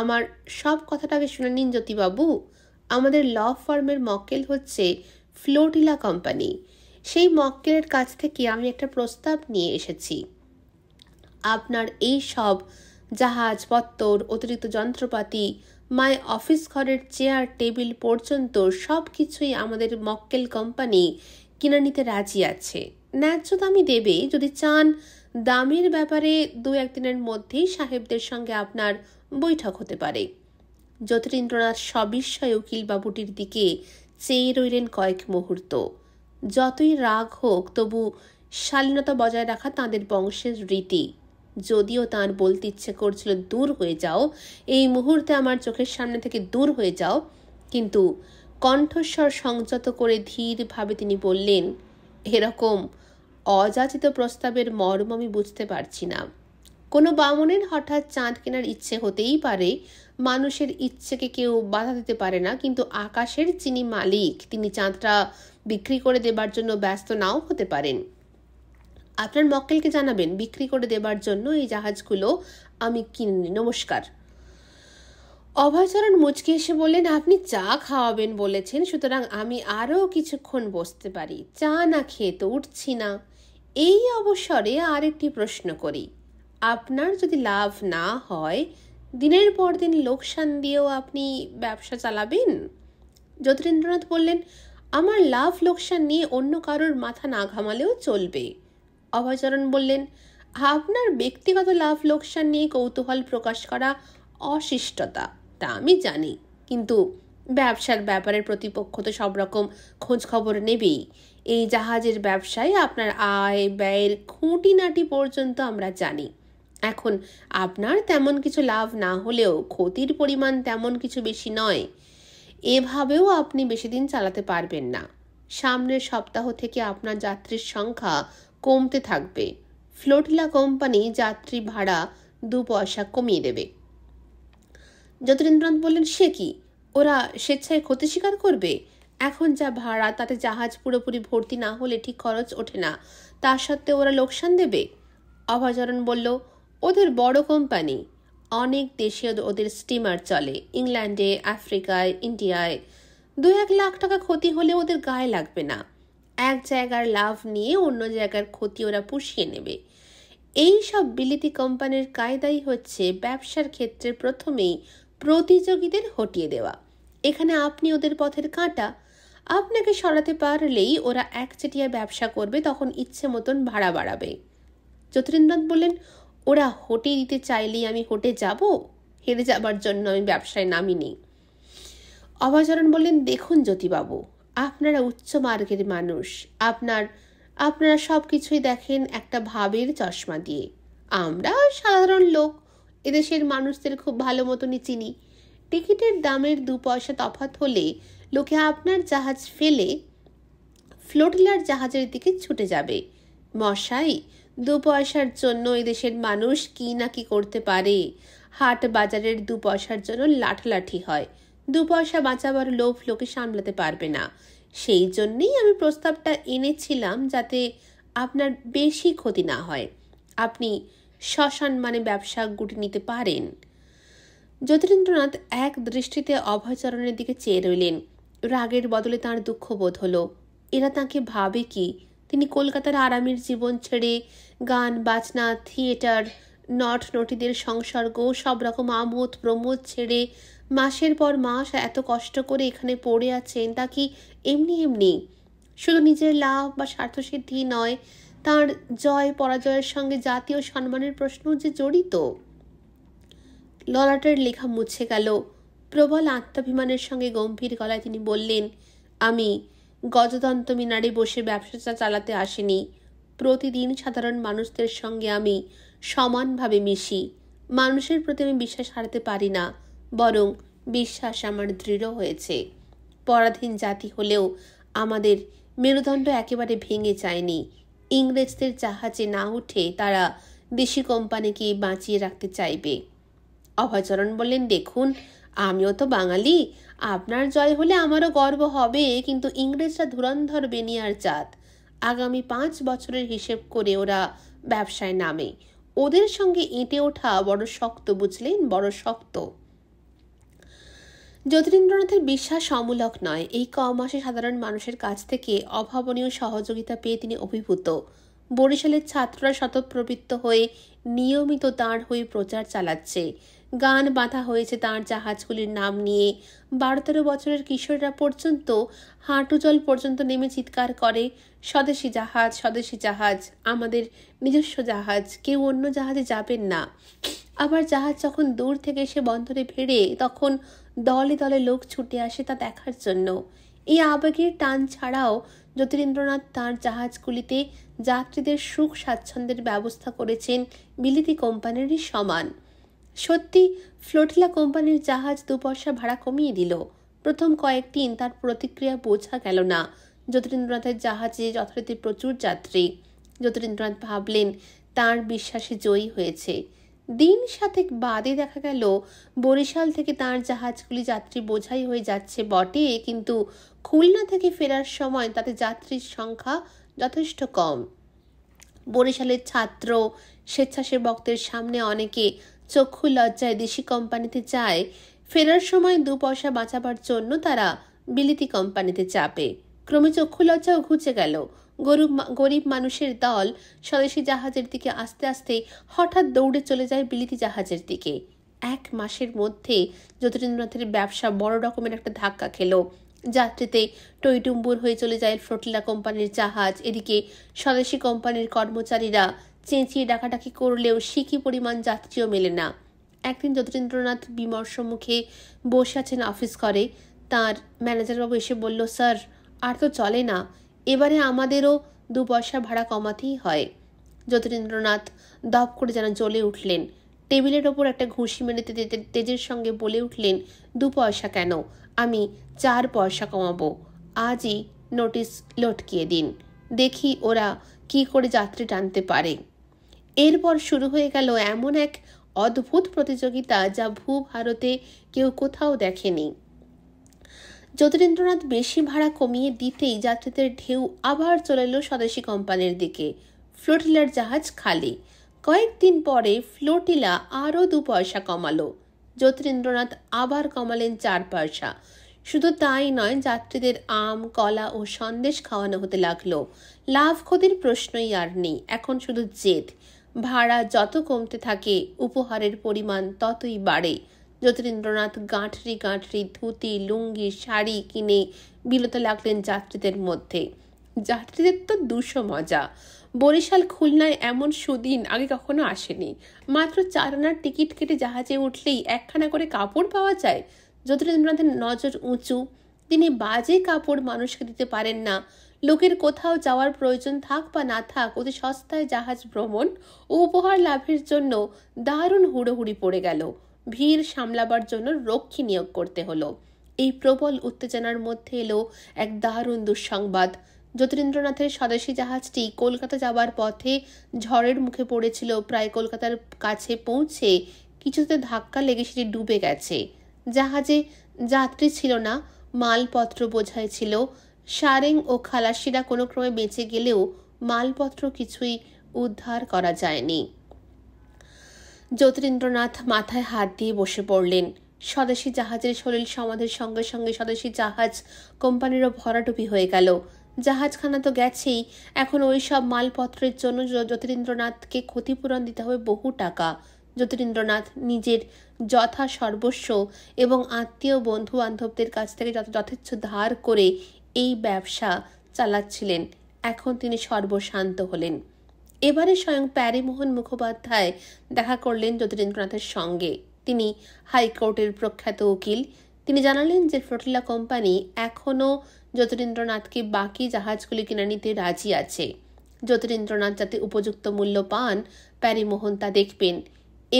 আমার সব কথাটা বেশ শুনে নিন জ্যোতিবাবু আমাদের ল ফার্মের মক্কেল হচ্ছে ফ্লোটিলা কোম্পানি সেই মক্কেলের কাছ থেকে আমি একটা প্রস্তাব নিয়ে এসেছি আপনার এই সব জাহাজপত্তর অতিরিক্ত যন্ত্রপাতি মাই অফিস ঘরের চেয়ার টেবিল পর্যন্ত সব কিছুই আমাদের মক্কেল কোম্পানি কিনে নিতে রাজি আছে ন্যায্য দামি দেবেই যদি চান দামের ব্যাপারে দু একদিনের মধ্যেই সাহেবদের সঙ্গে আপনার বৈঠক হতে পারে যতীন্দ্রনাথ উকিল উকিলবাবুটির দিকে চেয়ে রইলেন কয়েক মুহূর্ত যতই রাগ হোক তবু শালীনতা বজায় রাখা তাঁদের বংশের রীতি যদিও তাঁর বলতে ইচ্ছে করছিল দূর হয়ে যাও এই মুহূর্তে আমার চোখের সামনে থেকে দূর হয়ে যাও কিন্তু কণ্ঠস্বর সংযত করে ধীরভাবে তিনি বললেন এরকম অযাচিত প্রস্তাবের মর্ম আমি বুঝতে পারছি না কোনো বামনের হঠাৎ চাঁদ কেনার ইচ্ছে হতেই পারে মানুষের ইচ্ছেকে কেউ বাধা দিতে পারে না কিন্তু আকাশের যিনি মালিক তিনি চাঁদটা বিক্রি করে দেবার জন্য ব্যস্ত নাও হতে পারেন আপনার মক্কেলকে জানাবেন বিক্রি করে দেবার জন্য এই জাহাজগুলো আমি কিনি নমস্কার অভয়চরণ মুচকি এসে বললেন আপনি চা খাওয়াবেন বলেছেন সুতরাং আমি আরও কিছুক্ষণ বসতে পারি চা না খেয়ে তো উঠছি না এই অবসরে আরেকটি প্রশ্ন করি আপনার যদি লাভ না হয় দিনের পর দিন লোকসান দিয়েও আপনি ব্যবসা চালাবেন জ্যোতিরেন্দ্রনাথ বললেন আমার লাভ লোকসান নিয়ে অন্য কারোর মাথা না ঘামালেও চলবে অভয়চরণ বললেন আপনার ব্যক্তিগত লাভ লোকসান নিয়ে কৌতূহল প্রকাশ করা অশিষ্টতা তা আমি জানি কিন্তু ব্যবসার ব্যাপারে প্রতিপক্ষ তো সব রকম খোঁজ খবর নেবেই এই জাহাজের ব্যবসায় আপনার আয় ব্যয়ের খুঁটিনাটি পর্যন্ত আমরা জানি এখন আপনার তেমন কিছু লাভ না হলেও ক্ষতির পরিমাণ তেমন কিছু বেশি নয় এভাবেও আপনি বেশি দিন চালাতে পারবেন না সামনের সপ্তাহ থেকে আপনার যাত্রীর সংখ্যা কমতে থাকবে ফ্লোটিলা কোম্পানি যাত্রী ভাড়া দু পয়সা কমিয়ে দেবে জ্যোতিরেন্দ্রনাথ বললেন সে কি ওরা স্বেচ্ছায় ক্ষতি স্বীকার করবে এখন যা ভাড়া তাতে জাহাজ পুরোপুরি ভর্তি না হলে ঠিক খরচ ওঠে না তা সত্ত্বেও ওরা লোকসান দেবে অভয়াচরণ বলল ওদের বড় কোম্পানি অনেক দেশে ওদের স্টিমার চলে ইংল্যান্ডে আফ্রিকায় ইন্ডিয়ায় দু এক লাখ টাকা ক্ষতি হলে ওদের গায়ে লাগবে না এক জায়গার লাভ নিয়ে অন্য জায়গার ক্ষতি ওরা পুষিয়ে নেবে এই সব বিলিতি কোম্পানির কায়দাই হচ্ছে ব্যবসার ক্ষেত্রে প্রথমেই প্রতিযোগীদের হটিয়ে দেওয়া এখানে আপনি ওদের পথের কাঁটা আপনাকে সরাতে পারলেই ওরা একচেটিয়া ব্যবসা করবে তখন ইচ্ছে মতন ভাড়া বাড়াবে যতীন্দ্রনাথ বললেন ওরা হোটে দিতে চাইলেই আমি হোটে যাব হেরে যাবার জন্য আমি ব্যবসায় নামিনি অভয়চরণ বললেন দেখুন জ্যোতিবাবু আপনারা উচ্চ মার্গের মানুষ আপনার আপনারা সব কিছুই দেখেন একটা ভাবের চশমা দিয়ে আমরা সাধারণ লোক এদেশের মানুষদের খুব ভালো মতনই চিনি টিকিটের দামের দু পয়সা তফাত হলে লোকে আপনার জাহাজ ফেলে ফ্লোটিলার জাহাজের দিকে ছুটে যাবে মশাই দু পয়সার জন্য এদেশের মানুষ কি না কি করতে পারে হাট বাজারের দু পয়সার জন্য লাঠালাঠি হয় দু পয়সা বাঁচাবার লোভ লোকে সামলাতে পারবে না সেই জন্যেই আমি প্রস্তাবটা এনেছিলাম যাতে আপনার বেশি ক্ষতি না হয় আপনি শ্মশান মানে ব্যবসা গুটি নিতে পারেন জ্যোতিরেন্দ্রনাথ এক দৃষ্টিতে অভয়চরণের দিকে চেয়ে রইলেন রাগের বদলে তাঁর দুঃখ বোধ হল এরা তাকে ভাবে কি তিনি কলকাতার আরামের জীবন ছেড়ে গান বাজনা থিয়েটার নট নটিদের সংসর্গ সব রকম আমোদ প্রমোদ ছেড়ে মাসের পর মাস এত কষ্ট করে এখানে পড়ে আছেন তা কি এমনি এমনি শুধু নিজের লাভ বা স্বার্থসিদ্ধি নয় তার জয় পরাজয়ের সঙ্গে জাতীয় সম্মানের প্রশ্ন যে জড়িত ললাটের লেখা মুছে গেল প্রবল আত্মাভিমানের সঙ্গে গম্ভীর গলায় তিনি বললেন আমি গজদন্ত মিনারে বসে ব্যবসা চালাতে আসিনি প্রতিদিন সাধারণ মানুষদের সঙ্গে আমি সমানভাবে মিশি মানুষের প্রতি আমি বিশ্বাস হারাতে পারি না বরং বিশ্বাস আমার দৃঢ় হয়েছে পরাধীন জাতি হলেও আমাদের মেরুদণ্ড একেবারে ভেঙে যায়নি ইংরেজদের জাহাজে না উঠে তারা দেশি কোম্পানিকে বাঁচিয়ে রাখতে চাইবে অভয়চরণ বললেন দেখুন আমিও তো বাঙালি আপনার জয় হলে আমারও গর্ব হবে কিন্তু ইংরেজরা ধুরন্ধর বেনিয়ার চাঁদ আগামী পাঁচ বছরের হিসেব করে ওরা ব্যবসায় নামে ওদের সঙ্গে এঁটে ওঠা বড় শক্ত বুঝলেন বড় শক্ত জ্যোতিরিন্দ্রনাথের বিশ্বাস সমূলক নয় এই ক মাসে সাধারণ মানুষের কাছ থেকে অভাবনীয় সহযোগিতা পেয়ে তিনি অভিভূত বরিশালের ছাত্ররা শতপ্রবৃত্ত হয়ে নিয়মিত তাঁর হয়ে প্রচার চালাচ্ছে গান বাঁধা হয়েছে তার জাহাজগুলির নাম নিয়ে বারো তেরো বছরের কিশোররা পর্যন্ত হাঁটু জল পর্যন্ত নেমে চিৎকার করে স্বদেশি জাহাজ স্বদেশি জাহাজ আমাদের নিজস্ব জাহাজ কেউ অন্য জাহাজে যাবেন না আবার জাহাজ যখন দূর থেকে এসে বন্দরে ভেড়ে তখন দলে দলে লোক ছুটে আসে তা দেখার জন্য এই আবেগের টান ছাড়াও জ্যোতিরেন্দ্রনাথ তাঁর জাহাজগুলিতে যাত্রীদের সুখ স্বাচ্ছন্দ্যের ব্যবস্থা করেছেন বিলিতি কোম্পানিরই সমান সত্যি ফ্লোটিলা কোম্পানির জাহাজ দু পয়সা ভাড়া কমিয়ে দিল প্রথম কয়েকদিন তার প্রতিক্রিয়া বোঝা গেল না জ্যোতিরেন্দ্রনাথের জাহাজে যথারীতি প্রচুর যাত্রী জ্যোতিরেন্দ্রনাথ ভাবলেন তার বিশ্বাসে জয়ী হয়েছে দিন সাথেক বাদে দেখা গেল বরিশাল থেকে তার জাহাজগুলি যাত্রী বোঝাই হয়ে যাচ্ছে বটে কিন্তু খুলনা থেকে ফেরার সময় তাতে যাত্রীর সংখ্যা যথেষ্ট কম বরিশালের ছাত্র স্বেচ্ছাসেবকদের সামনে অনেকে চক্ষু লজ্জায় দেশি কোম্পানিতে যায় ফেরার সময় দু পয়সা বাঁচাবার জন্য তারা বিলিতি কোম্পানিতে চাপে ক্রমে চক্ষু লজ্জাও ঘুচে গেল গরিব গরিব মানুষের দল স্বদেশি জাহাজের দিকে আস্তে আস্তে হঠাৎ দৌড়ে চলে যায় বিলিতি জাহাজের দিকে এক মাসের মধ্যে যতীন্দ্রনাথের ব্যবসা বড় রকমের একটা ধাক্কা খেল যাত্রীতে টইটুম্বুর হয়ে চলে যায় ফ্লোটিলা কোম্পানির জাহাজ এদিকে স্বদেশি কোম্পানির কর্মচারীরা চেঁচিয়ে ডাকাডাকি করলেও সিকি পরিমাণ যাত্রীও মেলে না একদিন যতীন্দ্রনাথ বিমর্ষ মুখে বসে আছেন অফিস করে তার ম্যানেজারবাবু এসে বলল স্যার আর তো চলে না এবারে আমাদেরও দু পয়সা ভাড়া কমাতেই হয় যতীন্দ্রনাথ দপ করে যেন জ্বলে উঠলেন টেবিলের ওপর একটা ঘুষি মেরে তেজের সঙ্গে বলে উঠলেন দু পয়সা কেন আমি চার পয়সা কমাবো আজই নোটিশ লটকিয়ে দিন দেখি ওরা কি করে যাত্রী টানতে পারে এরপর শুরু হয়ে গেল এমন এক অদ্ভুত প্রতিযোগিতা যা ভূ ভারতে কেউ কোথাও দেখেনি যতীন্দ্রনাথ বেশি ভাড়া কমিয়ে দিতেই যাত্রীদের ঢেউ আবার চলে এলো স্বদেশী কোম্পানির দিকে ফ্লোটিলার জাহাজ খালি কয়েকদিন পরে ফ্লোটিলা আরও দু পয়সা কমালো যতীন্দ্রনাথ আবার কমালেন চার পয়সা শুধু তাই নয় যাত্রীদের আম কলা ও সন্দেশ খাওয়ানো হতে লাগলো লাভ ক্ষতির প্রশ্নই আর নেই এখন শুধু জেদ ভাড়া যত কমতে থাকে উপহারের পরিমাণ ততই বাড়ে যতীন্দ্রনাথ গাঁঠরি গাঁঠরি ধুতি লুঙ্গি শাড়ি কিনে বিলতে লাগলেন যাত্রীদের মধ্যে যাত্রীদের তো দুশো মজা বরিশাল খুলনায় এমন সুদিন আগে কখনো আসেনি মাত্র চার আনার টিকিট কেটে জাহাজে উঠলেই একখানা করে কাপড় পাওয়া যায় যতীন্দ্রনাথের নজর উঁচু তিনি বাজে কাপড় মানুষকে দিতে পারেন না লোকের কোথাও যাওয়ার প্রয়োজন থাক বা না থাক অতি সস্তায় জাহাজ ভ্রমণ ও উপহার লাভের জন্য দারুণ হুড়োহুড়ি পড়ে গেল ভিড় সামলাবার জন্য রক্ষী নিয়োগ করতে হলো এই প্রবল উত্তেজনার মধ্যে এলো এক দারুণ দুঃসংবাদ যতীন্দ্রনাথের স্বদেশী জাহাজটি কলকাতা যাবার পথে ঝড়ের মুখে পড়েছিল প্রায় কলকাতার কাছে পৌঁছে কিছুতে ধাক্কা লেগে সেটি ডুবে গেছে জাহাজে যাত্রী ছিল না মালপত্র বোঝাই ছিল সারেং ও খালাসিরা কোনো ক্রমে বেঁচে গেলেও মালপত্র কিছুই উদ্ধার করা যায়নি জ্যোতিরিন্দ্রনাথ মাথায় হাত দিয়ে বসে পড়লেন স্বদেশী জাহাজের সলিল সমাধের সঙ্গে সঙ্গে স্বদেশী জাহাজ কোম্পানিরও ভরাডুবি হয়ে গেল জাহাজখানা তো গেছেই এখন ওই সব মালপত্রের জন্য জ্যোতিরিন্দ্রনাথকে ক্ষতিপূরণ দিতে হবে বহু টাকা জ্যোতিরিন্দ্রনাথ নিজের যথা সর্বস্ব এবং আত্মীয় বন্ধু বান্ধবদের কাছ থেকে যথেচ্ছ ধার করে এই ব্যবসা চালাচ্ছিলেন এখন তিনি সর্বশান্ত হলেন এবারে স্বয়ং প্যারিমোহন মুখোপাধ্যায় দেখা করলেন যতীন্দ্রনাথের সঙ্গে তিনি হাইকোর্টের প্রখ্যাত উকিল তিনি জানালেন যে ফ্লোটিলা কোম্পানি এখনও যতীন্দ্রনাথকে বাকি জাহাজগুলি কিনে নিতে রাজি আছে যতীন্দ্রনাথ যাতে উপযুক্ত মূল্য পান প্যারিমোহন তা দেখবেন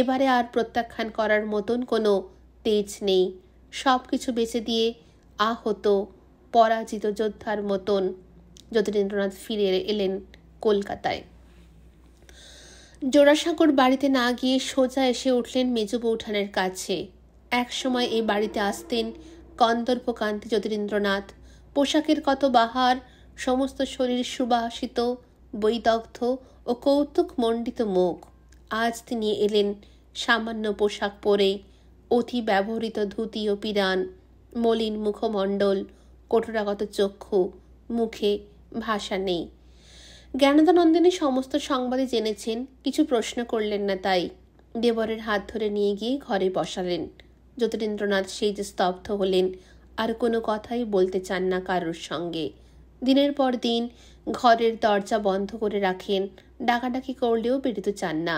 এবারে আর প্রত্যাখ্যান করার মতন কোনো তেজ নেই সব কিছু বেছে দিয়ে আহত পরাজিত যোদ্ধার মতন যতীন্দ্রনাথ ফিরে এলেন কলকাতায় জোড়াসাঁকোর বাড়িতে না গিয়ে সোজা এসে উঠলেন মেজু বৌঠানের কাছে একসময় এই বাড়িতে আসতেন কন্দর্পকান্তি যতীন্দ্রনাথ পোশাকের কত বাহার সমস্ত শরীর সুবাসিত বৈদগ্ধ ও কৌতুক মণ্ডিত মুখ আজ তিনি এলেন সামান্য পোশাক পরে অতি ব্যবহৃত ধুতি ও পিরান মলিন মুখমণ্ডল কঠোরাগত চক্ষু মুখে ভাষা নেই জ্ঞানদানন্দিনী সমস্ত সংবাদে জেনেছেন কিছু প্রশ্ন করলেন না তাই দেবরের হাত ধরে নিয়ে গিয়ে ঘরে বসালেন যতীন্দ্রনাথ সেই যে স্তব্ধ হলেন আর কোনো কথাই বলতে চান না কারোর সঙ্গে দিনের পর দিন ঘরের দরজা বন্ধ করে রাখেন ডাকাডাকি করলেও বেরোতে চান না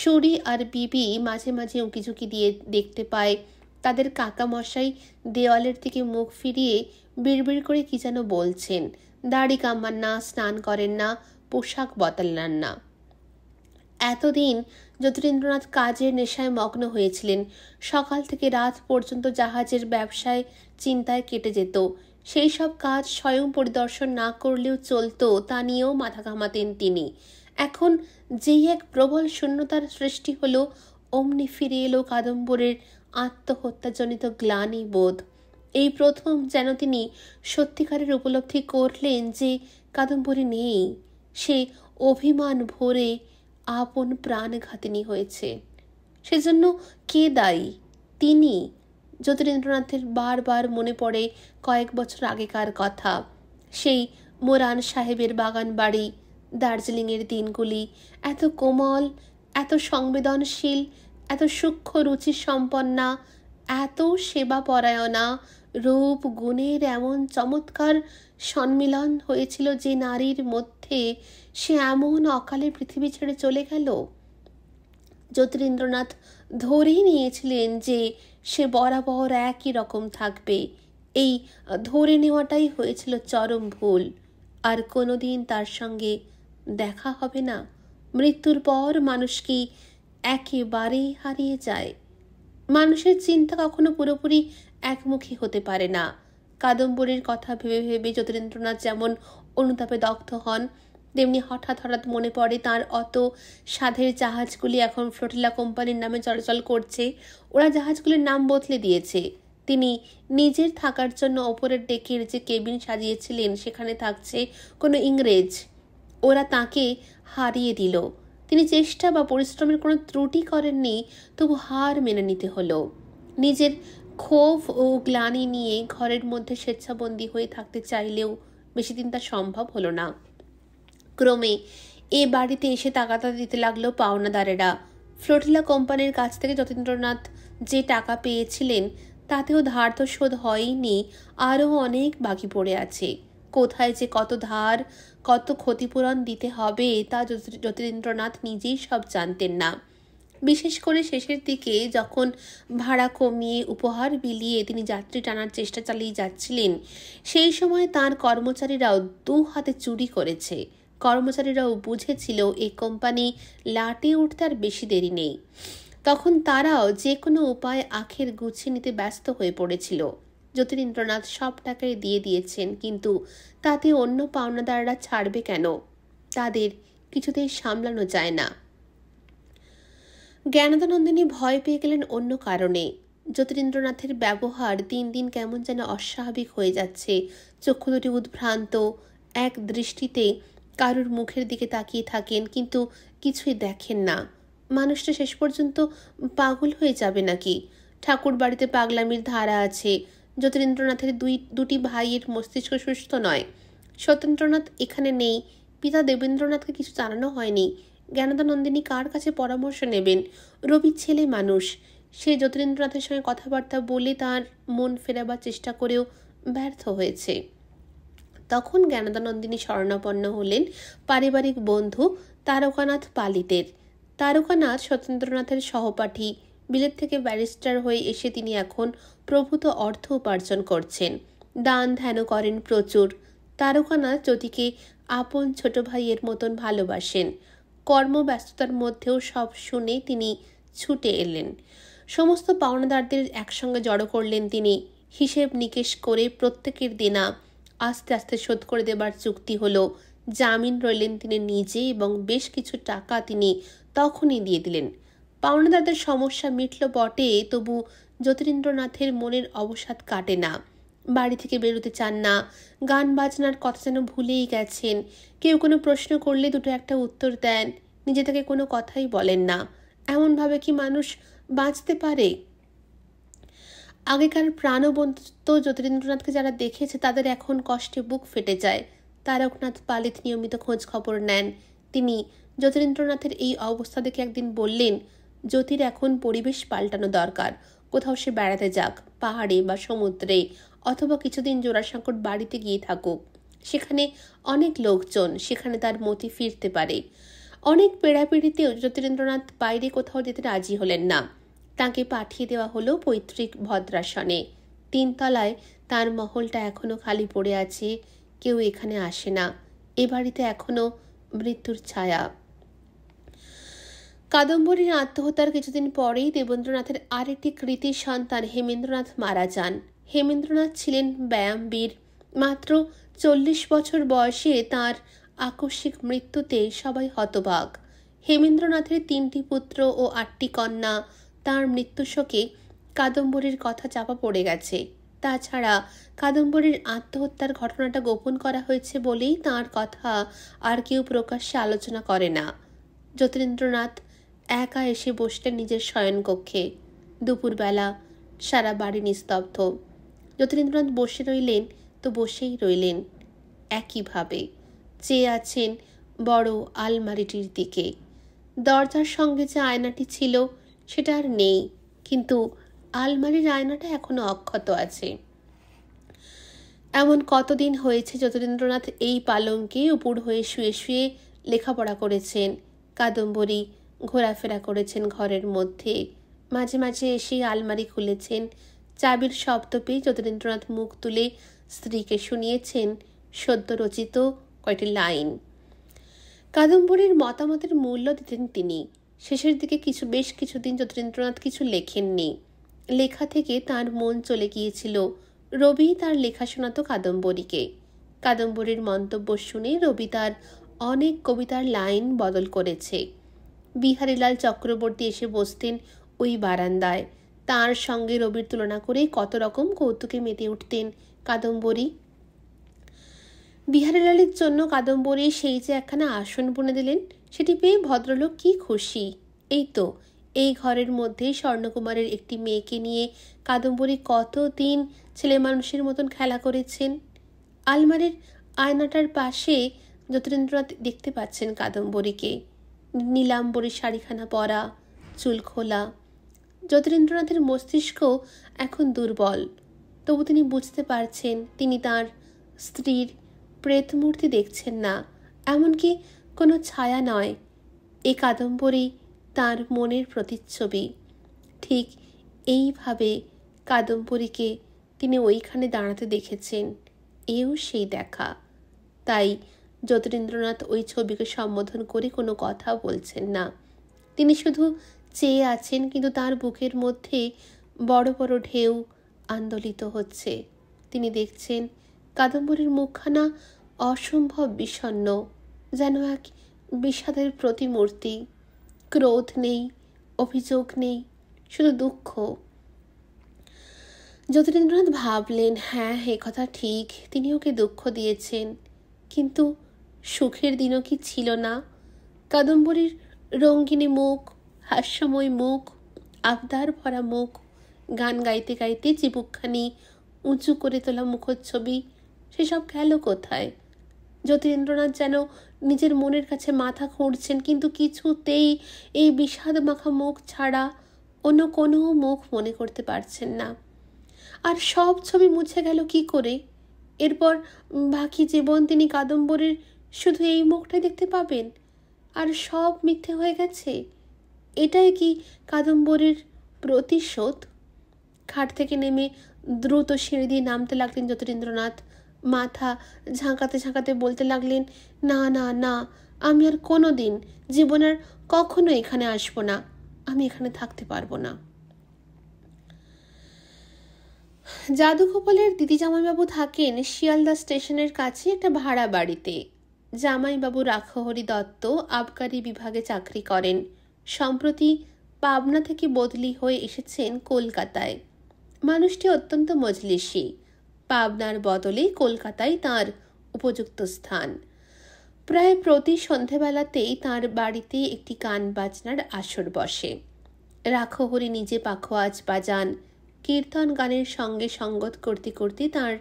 সুরি আর বিবি মাঝে মাঝে উঁকিঝুঁকি দিয়ে দেখতে পায় তাদের কাকামশাই দেওয়ালের থেকে মুখ ফিরিয়ে বিড়বিড় করে কি যেন বলছেন দাড়ি কামান না স্নান করেন না পোশাক বদলান না এতদিন যতীন্দ্রনাথ কাজের নেশায় মগ্ন হয়েছিলেন সকাল থেকে রাত পর্যন্ত জাহাজের ব্যবসায় চিন্তায় কেটে যেত সেই সব কাজ স্বয়ং পরিদর্শন না করলেও চলতো তা নিয়েও মাথা ঘামাতেন তিনি এখন যেই এক প্রবল শূন্যতার সৃষ্টি হলো অমনি ফিরে এলো কাদম্বরের আত্মহত্যাজনিত গ্লানি বোধ এই প্রথম যেন তিনি সত্যিকারের উপলব্ধি করলেন যে কাদম্বরী নেই সে অভিমান ভরে আপন প্রাণঘাতিনী হয়েছে সেজন্য কে দায়ী তিনি জ্যোতিরেন্দ্রনাথের বারবার মনে পড়ে কয়েক বছর আগেকার কথা সেই মোরান সাহেবের বাগান বাড়ি দার্জিলিংয়ের দিনগুলি এত কোমল এত সংবেদনশীল এত সূক্ষ্ম রুচি সম্পন্না এত সেবা পরায়ণা রূপ গুণের এমন চমৎকার সম্মিলন হয়েছিল যে নারীর মধ্যে সে এমন অকালে পৃথিবী ছেড়ে চলে গেল জ্যোতিরিন্দ্রনাথ ধরেই নিয়েছিলেন যে সে বরাবর একই রকম থাকবে এই ধরে নেওয়াটাই হয়েছিল চরম ভুল আর কোনোদিন তার সঙ্গে দেখা হবে না মৃত্যুর পর মানুষ কি একেবারেই হারিয়ে যায় মানুষের চিন্তা কখনো পুরোপুরি একমুখী হতে পারে না কাদম্বরীর কথা ভেবে ভেবে যতীন্দ্রনাথ যেমন অনুতাপে দগ্ধ হন তেমনি হঠাৎ হঠাৎ মনে পড়ে তার অত সাধের জাহাজগুলি এখন ফ্লোটিলা কোম্পানির নামে চলাচল করছে ওরা জাহাজগুলির নাম বদলে দিয়েছে তিনি নিজের থাকার জন্য ওপরের ডেকের যে কেবিন সাজিয়েছিলেন সেখানে থাকছে কোনো ইংরেজ ওরা তাকে হারিয়ে দিল তিনি চেষ্টা বা পরিশ্রমের কোনো ত্রুটি করেননি তবু হার মেনে নিতে হলো নিজের ক্ষোভ ও গ্লানি নিয়ে ঘরের মধ্যে স্বেচ্ছাবন্দী হয়ে থাকতে চাইলেও বেশি দিন তা সম্ভব হলো না ক্রমে এ বাড়িতে এসে তাকাতা দিতে লাগলো পাওনাদারেরা ফ্লোটিলা কোম্পানির কাছ থেকে যতীন্দ্রনাথ যে টাকা পেয়েছিলেন তাতেও ধার্য শোধ হয়নি আরও অনেক বাকি পড়ে আছে কোথায় যে কত ধার কত ক্ষতিপূরণ দিতে হবে তা জ্যোতিরেন্দ্রনাথ নিজেই সব জানতেন না বিশেষ করে শেষের দিকে যখন ভাড়া কমিয়ে উপহার বিলিয়ে তিনি যাত্রী টানার চেষ্টা চালিয়ে যাচ্ছিলেন সেই সময় তার কর্মচারীরাও দু হাতে চুরি করেছে কর্মচারীরাও বুঝেছিল এই কোম্পানি লাটে উঠতে আর বেশি দেরি নেই তখন তারাও যে কোনো উপায় আখের গুছিয়ে নিতে ব্যস্ত হয়ে পড়েছিল জ্যোতিরিন্দ্রনাথ সব টাকাই দিয়ে দিয়েছেন কিন্তু তাতে অন্য পাওনাদাররা ছাড়বে কেন তাদের কিছুতেই সামলানো যায় না জ্ঞানদানন্দিনী ভয় পেয়ে গেলেন অন্য কারণে জ্যোতিরিন্দ্রনাথের ব্যবহার দিন দিন কেমন যেন অস্বাভাবিক হয়ে যাচ্ছে চক্ষু দুটি উদ্ভ্রান্ত এক দৃষ্টিতে কারুর মুখের দিকে তাকিয়ে থাকেন কিন্তু কিছুই দেখেন না মানুষটা শেষ পর্যন্ত পাগল হয়ে যাবে নাকি ঠাকুর বাড়িতে পাগলামির ধারা আছে জ্যোতিরেন্দ্রনাথের দুই দুটি ভাইয়ের মস্তিষ্ক সুস্থ নয় সত্যেন্দ্রনাথ এখানে নেই পিতা দেবেন্দ্রনাথকে কিছু জানানো হয়নি জ্ঞানদানন্দিনী কার কাছে পরামর্শ নেবেন রবি ছেলে মানুষ সে জ্যোতিরেন্দ্রনাথের সঙ্গে কথাবার্তা বলে তার মন ফেরাবার চেষ্টা করেও ব্যর্থ হয়েছে তখন জ্ঞানদানন্দিনী শরণাপন্ন হলেন পারিবারিক বন্ধু তারকানাথ পালিতের তারকানাথ সত্যেন্দ্রনাথের সহপাঠী বিলেত থেকে ব্যারিস্টার হয়ে এসে তিনি এখন প্রভূত অর্থ উপার্জন করছেন দান ধ্যান করেন প্রচুর তারকানাথ জ্যোতিকে আপন ছোট ভাইয়ের মতন ভালোবাসেন কর্মব্যস্ততার মধ্যেও সব শুনে তিনি ছুটে এলেন সমস্ত পাওনাদারদের একসঙ্গে জড়ো করলেন তিনি হিসেব নিকেশ করে প্রত্যেকের দেনা আস্তে আস্তে শোধ করে দেবার চুক্তি হলো জামিন রইলেন তিনি নিজে এবং বেশ কিছু টাকা তিনি তখনই দিয়ে দিলেন পাওনাদাতার সমস্যা মিটল বটে তবু যতীন্দ্রনাথের মনের অবসাদ কাটে না বাড়ি থেকে বেরোতে চান না গান বাজনার কথা যেন ভুলেই গেছেন কেউ কোনো প্রশ্ন করলে দুটো একটা উত্তর দেন নিজে তাকে কোনো কথাই বলেন না এমনভাবে কি মানুষ বাঁচতে পারে আগেকার প্রাণবন্ত যতীন্দ্রনাথকে যারা দেখেছে তাদের এখন কষ্টে বুক ফেটে যায় তারকনাথ পালিত নিয়মিত খোঁজ খবর নেন তিনি যতীন্দ্রনাথের এই অবস্থা দেখে একদিন বললেন জ্যোতির এখন পরিবেশ পাল্টানো দরকার কোথাও সে বেড়াতে যাক পাহাড়ে বা সমুদ্রে অথবা কিছুদিন জোড়াসাঁকট বাড়িতে গিয়ে থাকুক সেখানে অনেক লোকজন সেখানে তার মতি ফিরতে পারে অনেক পেড়াপিড়িতেও জ্যোতিরেন্দ্রনাথ বাইরে কোথাও যেতে রাজি হলেন না তাকে পাঠিয়ে দেওয়া হলো পৈতৃক ভদ্রাসনে তিনতলায় তার মহলটা এখনও খালি পড়ে আছে কেউ এখানে আসে না এ বাড়িতে এখনও মৃত্যুর ছায়া কাদম্বরীর আত্মহত্যার কিছুদিন পরেই দেবেন্দ্রনাথের আরেকটি কৃতি সন্তান হেমেন্দ্রনাথ মারা যান হেমেন্দ্রনাথ ছিলেন ব্যায়ামবীর মাত্র চল্লিশ বছর বয়সে তার আকস্মিক মৃত্যুতে সবাই হতবাক হেমেন্দ্রনাথের তিনটি পুত্র ও আটটি কন্যা তার মৃত্যু শোকে কাদম্বরীর কথা চাপা পড়ে গেছে তাছাড়া কাদম্বরীর আত্মহত্যার ঘটনাটা গোপন করা হয়েছে বলেই তার কথা আর কেউ প্রকাশ্যে আলোচনা করে না যতীন্দ্রনাথ একা এসে বসলেন নিজের শয়নকক্ষে দুপুরবেলা সারা বাড়ি নিস্তব্ধ যতীন্দ্রনাথ বসে রইলেন তো বসেই রইলেন একইভাবে চেয়ে আছেন বড় আলমারিটির দিকে দরজার সঙ্গে যে আয়নাটি ছিল সেটা আর নেই কিন্তু আলমারির আয়নাটা এখনো অক্ষত আছে এমন কতদিন হয়েছে যতীন্দ্রনাথ এই পালঙ্কে উপর হয়ে শুয়ে শুয়ে লেখাপড়া করেছেন কাদম্বরী ঘোরাফেরা করেছেন ঘরের মধ্যে মাঝে মাঝে এসে আলমারি খুলেছেন চাবির শব্দ পেয়ে যতীন্দ্রনাথ মুখ তুলে স্ত্রীকে শুনিয়েছেন সদ্য রচিত কয়টি লাইন কাদম্বরীর মতামতের মূল্য দিতেন তিনি শেষের দিকে কিছু বেশ কিছুদিন যতীন্দ্রনাথ কিছু লেখেননি লেখা থেকে তার মন চলে গিয়েছিল রবি তার লেখা শোনাতো কাদম্বরীকে কাদম্বরীর মন্তব্য শুনে রবি তার অনেক কবিতার লাইন বদল করেছে বিহারীলাল চক্রবর্তী এসে বসতেন ওই বারান্দায় তার সঙ্গে রবির তুলনা করে কত রকম কৌতুকে মেতে উঠতেন কাদম্বরী বিহারীলালের জন্য কাদম্বরী সেই যে একখানা আসন বুনে দিলেন সেটি পেয়ে ভদ্রলোক কি খুশি এই তো এই ঘরের মধ্যে স্বর্ণকুমারের একটি মেয়েকে নিয়ে কাদম্বরী কতদিন ছেলে মানুষের মতন খেলা করেছেন আলমারির আয়নাটার পাশে যতীন্দ্রনাথ দেখতে পাচ্ছেন কাদম্বরীকে নীলাম্বরী শাড়িখানা পরা চুল খোলা যতীন্দ্রনাথের মস্তিষ্ক এখন দুর্বল তবু তিনি বুঝতে পারছেন তিনি তার স্ত্রীর প্রেতমূর্তি দেখছেন না এমনকি কোনো ছায়া নয় এ কাদম্বরী তার মনের প্রতিচ্ছবি ঠিক এইভাবে কাদম্বরীকে তিনি ওইখানে দাঁড়াতে দেখেছেন এও সেই দেখা তাই যতীন্দ্রনাথ ওই ছবিকে সম্বোধন করে কোনো কথা বলছেন না তিনি শুধু চেয়ে আছেন কিন্তু তার বুকের মধ্যে বড় বড় ঢেউ আন্দোলিত হচ্ছে তিনি দেখছেন কাদম্বরীর মুখখানা অসম্ভব বিষণ্ন যেন এক বিষাদের প্রতিমূর্তি ক্রোধ নেই অভিযোগ নেই শুধু দুঃখ যতীন্দ্রনাথ ভাবলেন হ্যাঁ এ কথা ঠিক তিনি ওকে দুঃখ দিয়েছেন কিন্তু সুখের দিনও কি ছিল না কাদম্বরীর রঙ্গিনী মুখ হাস্যময় মুখ আবদার ভরা মুখ গান গাইতে গাইতে চিবুকখানি উঁচু করে তোলা মুখচ্ছবি সেসব গেল কোথায় যতীন্দ্রনাথ যেন নিজের মনের কাছে মাথা খুঁড়ছেন কিন্তু কিছুতেই এই বিষাদ মাখা মুখ ছাড়া অন্য কোনো মুখ মনে করতে পারছেন না আর সব ছবি মুছে গেল কি করে এরপর বাকি জীবন তিনি কাদম্বরীর শুধু এই মুখটাই দেখতে পাবেন আর সব মিথ্যে হয়ে গেছে এটাই কি কাদম্বরীর প্রতিশোধ খাট থেকে নেমে দ্রুত সিঁড়ি দিয়ে নামতে লাগলেন যতীন্দ্রনাথ মাথা ঝাঁকাতে ঝাঁকাতে বলতে লাগলেন না না না আমি আর কোনো দিন জীবনের কখনো এখানে আসবো না আমি এখানে থাকতে পারবো না জাদুগোপালের দিদি জামাইবাবু থাকেন শিয়ালদা স্টেশনের কাছে একটা ভাড়া বাড়িতে জামাইবাবু রাখহরি দত্ত আবকারি বিভাগে চাকরি করেন সম্প্রতি পাবনা থেকে বদলি হয়ে এসেছেন কলকাতায় মানুষটি অত্যন্ত মজলিসি পাবনার বদলে কলকাতায় তার উপযুক্ত স্থান প্রায় প্রতি সন্ধেবেলাতেই তার বাড়িতে একটি গান বাজনার আসর বসে রাখহরি নিজে পাখোয়াজ বাজান কীর্তন গানের সঙ্গে সঙ্গত করতে করতে তার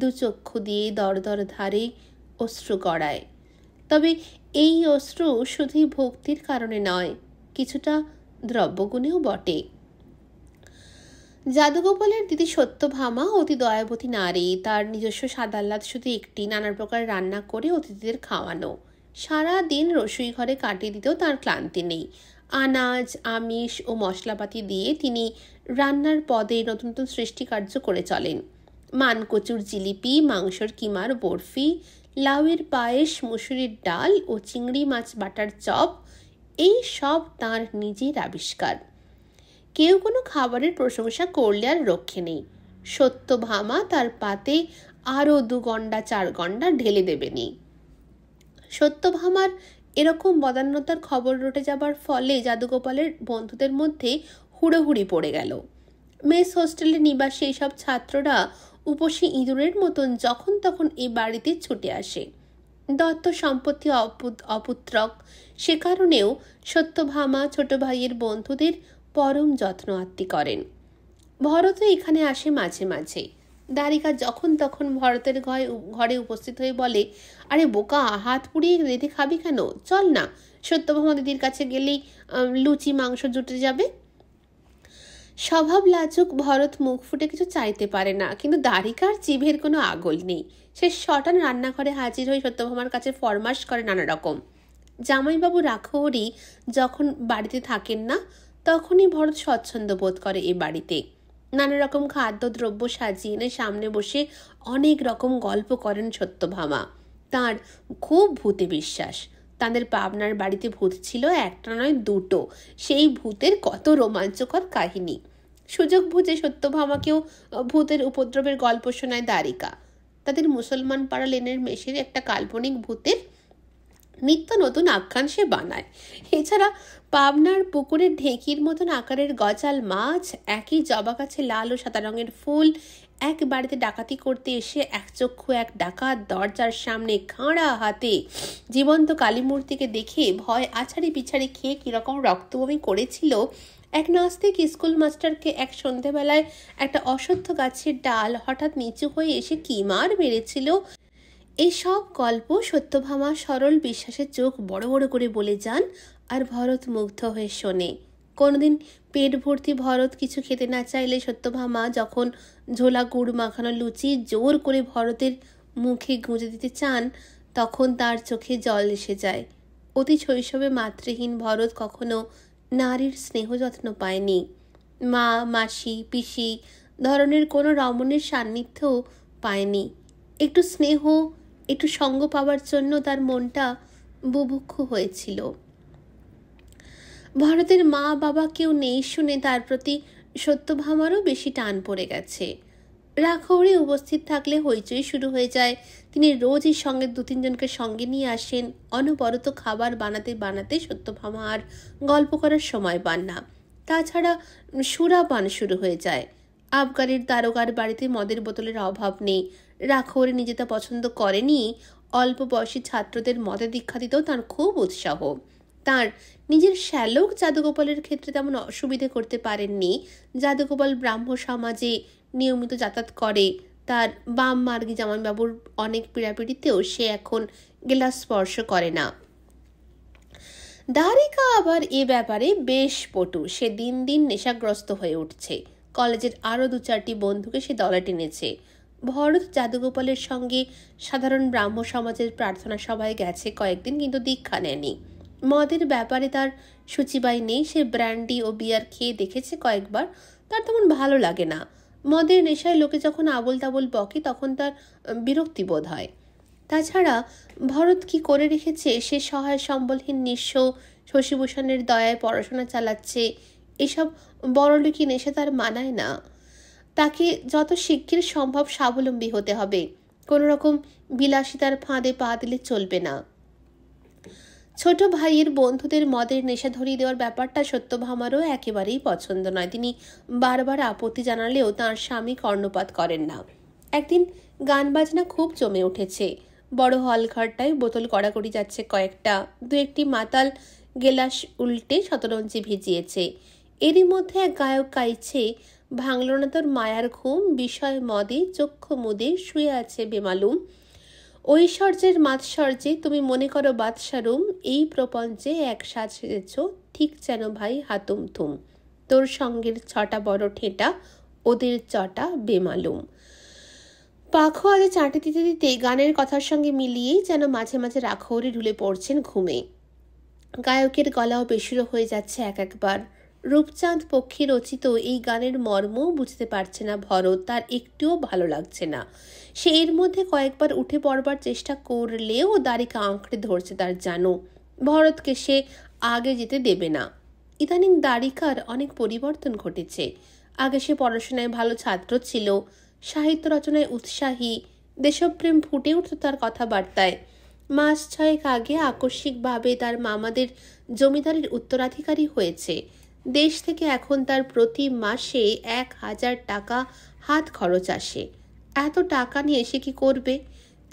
দুচক্ষু দিয়ে দরদর ধারে অশ্রু গড়ায় তবে এই অস্ত্র শুধুই ভক্তির কারণে নয় কিছুটা দ্রব্যগুণেও বটে জাদুগোপালের দিদি সত্যভামা অতি দয়াবতী নারী তার নিজস্ব সাদাল্লাদ শুধু একটি নানা প্রকার রান্না করে অতিথিদের খাওয়ানো সারা দিন রসুই ঘরে কাটিয়ে দিতেও তার ক্লান্তি নেই আনাজ আমিষ ও মশলাপাতি দিয়ে তিনি রান্নার পদে নতুন নতুন সৃষ্টিকার্য করে চলেন মানকচুর জিলিপি মাংসর কিমার বরফি লাউয়ের পায়েস মুসুরির ডাল ও চিংড়ি মাছ বাটার চপ এই সব তার নিজের আবিষ্কার কেউ কোনো খাবারের প্রশংসা করলে আর রক্ষে নেই সত্য ভামা তার পাতে আরও দু গন্ডা চার গন্ডা ঢেলে দেবেনি সত্যভামার এরকম বদান্যতার খবর রটে যাবার ফলে জাদুগোপালের বন্ধুদের মধ্যে হুড়োহুড়ি পড়ে গেল মেস হোস্টেলে নিবাসী এইসব ছাত্ররা উপসী ইঁদুরের মতন যখন তখন এ বাড়িতে ছুটে আসে দত্ত সম্পত্তি অপুত্রক সে কারণেও সত্যভামা ছোট ভাইয়ের বন্ধুদের পরম যত্ন আত্মি করেন ভরতও এখানে আসে মাঝে মাঝে দারিকা যখন তখন ভরতের ঘরে ঘরে উপস্থিত হয়ে বলে আরে বোকা হাত পুড়িয়ে রেঁধে খাবি কেন চল না সত্যভামা দিদির কাছে গেলেই লুচি মাংস জুটে যাবে স্বভাব লাজুক ভরত মুখ ফুটে কিছু চাইতে পারে না কিন্তু দাড়িকার জিভের কোনো আগল নেই সে শটান রান্নাঘরে হাজির হয়ে সত্যভামার কাছে ফরমাস করে নানা রকম জামাইবাবু রাখোরি যখন বাড়িতে থাকেন না তখনই ভরত স্বচ্ছন্দ বোধ করে এ বাড়িতে নানা রকম খাদ্যদ্রব্য সাজিয়ে এনে সামনে বসে অনেক রকম গল্প করেন সত্যভামা তার খুব ভূতে বিশ্বাস তাদের পাবনার বাড়িতে ভূত ছিল একটা নয় দুটো সেই ভূতের কত রোমাঞ্চকর কাহিনী সুযোগ বুঝে সত্যভামাকেও ভূতের উপদ্রবের গল্প শোনায় দ্বারিকা তাদের মুসলমান পাড়া লেনের মেশের একটা কাল্পনিক ভূতের নিত্য নতুন আখ্যান সে বানায় এছাড়া পাবনার পুকুরে ঢেঁকির মতন আকারের গজাল মাছ একই জবা গাছে লাল ও সাদা রঙের ফুল এক বাড়িতে ডাকাতি করতে এসে এক চক্ষু এক ডাকাত দরজার সামনে খাঁড়া হাতে জীবন্ত কালীমূর্তিকে দেখে ভয় আছাড়ি পিছাড়ি খেয়ে কীরকম রক্তবমি করেছিল এক নাস্তিক স্কুল মাস্টারকে এক সন্ধেবেলায় একটা অসত্য গাছের ডাল হঠাৎ নিচু হয়ে এসে কি মার মেরেছিল এসব গল্প সত্যভামা সরল বিশ্বাসের চোখ বড় বড় করে বলে যান আর ভরত মুগ্ধ হয়ে শোনে কোনোদিন পেট ভর্তি ভরত কিছু খেতে না চাইলে সত্যভামা যখন ঝোলা গুড় মাখানো লুচি জোর করে ভরতের মুখে গুঁজে দিতে চান তখন তার চোখে জল এসে যায় অতি শৈশবে মাতৃহীন ভরত কখনো নারীর স্নেহ যত্ন পায়নি মা মাসি পিসি ধরনের কোনো রমণের সান্নিধ্যও পায়নি একটু স্নেহ একটু সঙ্গ পাওয়ার জন্য তার মনটা বুভুক্ষু হয়েছিল ভরতের মা বাবা কেউ নেই শুনে তার প্রতি সত্যভামারও বেশি টান পড়ে গেছে রাখৌড়ে উপস্থিত থাকলে হইচই শুরু হয়ে যায় তিনি রোজই সঙ্গে দু তিনজনকে সঙ্গে নিয়ে আসেন অনবরত খাবার বানাতে বানাতে সত্যভামা আর গল্প করার সময় পান না তাছাড়া সুরাপান শুরু হয়ে যায় আবগারের দারোগার বাড়িতে মদের বোতলের অভাব নেই রাখৌরে নিজে তা পছন্দ করেনি অল্প বয়সী ছাত্রদের মদে দীক্ষা দিতেও তার খুব উৎসাহ তাঁর নিজের শ্যালক জাদুগোপালের ক্ষেত্রে তেমন অসুবিধে করতে পারেননি জাদুগোপাল ব্রাহ্ম সমাজে নিয়মিত যাতায়াত করে তার বাম মার্গী বাবুর অনেক পীড়াপিড়িতেও সে এখন গেলাস স্পর্শ করে না দারিকা আবার এ ব্যাপারে বেশ পটু সে দিন দিন নেশাগ্রস্ত হয়ে উঠছে কলেজের আরও দু চারটি বন্ধুকে সে দলে টেনেছে ভরত জাদুগোপালের সঙ্গে সাধারণ ব্রাহ্ম সমাজের প্রার্থনা সভায় গেছে কয়েকদিন কিন্তু দীক্ষা নেয়নি মদের ব্যাপারে তার সুচিবাই নেই সে ব্র্যান্ডি ও বিয়ার খেয়ে দেখেছে কয়েকবার তার তেমন ভালো লাগে না মদের নেশায় লোকে যখন আবল তাবল বকে তখন তার বিরক্তি বোধ হয় তাছাড়া ভরত কি করে রেখেছে সে সহায় সম্বলহীন নিঃস্ব শশীভূষণের দয়ায় পড়াশোনা চালাচ্ছে এসব বড়লোকি নেশা তার মানায় না তাকে যত শিগগির সম্ভব স্বাবলম্বী হতে হবে কোনো রকম বিলাসিতার ফাঁদে পা দিলে চলবে না ছোট ভাইয়ের বন্ধুদের মদের নেশা ধরিয়ে দেওয়ার ব্যাপারটা সত্যভামারও একেবারেই পছন্দ নয় তিনি বারবার আপত্তি জানালেও তার স্বামী কর্ণপাত করেন না একদিন গান বাজনা খুব জমে উঠেছে বড় হলঘরটায় বোতল কড়াকড়ি যাচ্ছে কয়েকটা দু একটি মাতাল গেলাস উল্টে শতরঞ্জি ভিজিয়েছে এরই মধ্যে এক গায়ক গাইছে ভাঙলনাথর মায়ার ঘুম বিষয় মদে চক্ষু মুদে শুয়ে আছে বেমালুম ঐশ্বর্যের মাৎসর্যে তুমি মনে করো বাদশারুম এই প্রপঞ্চে এক সাজেছ সেজেছ ঠিক যেন ভাই হাতুম থুম তোর সঙ্গের ছটা বড় ঠেটা ওদের চটা বেমালুম পাখো চাঁটে দিতে দিতে গানের কথার সঙ্গে মিলিয়েই যেন মাঝে মাঝে রাখৌরি ঢুলে পড়ছেন ঘুমে গায়কের গলাও বেসুরো হয়ে যাচ্ছে এক একবার রূপচাঁদ পক্ষী রচিত এই গানের মর্ম বুঝতে পারছে না ভরত তার একটুও ভালো লাগছে না সে এর মধ্যে কয়েকবার উঠে পড়বার চেষ্টা করলেও দ্বারিকা আঁকড়ে ধরছে তার জানো ভরতকে সে আগে যেতে দেবে না ইদানিং দ্বারিকার অনেক পরিবর্তন ঘটেছে আগে সে পড়াশোনায় ভালো ছাত্র ছিল সাহিত্য রচনায় উৎসাহী দেশপ্রেম ফুটে উঠত তার কথাবার্তায় মাস ছয়েক আগে আকস্মিকভাবে তার মামাদের জমিদারের উত্তরাধিকারী হয়েছে দেশ থেকে এখন তার প্রতি মাসে এক হাজার টাকা হাত খরচ আসে এত টাকা নিয়ে সে কি করবে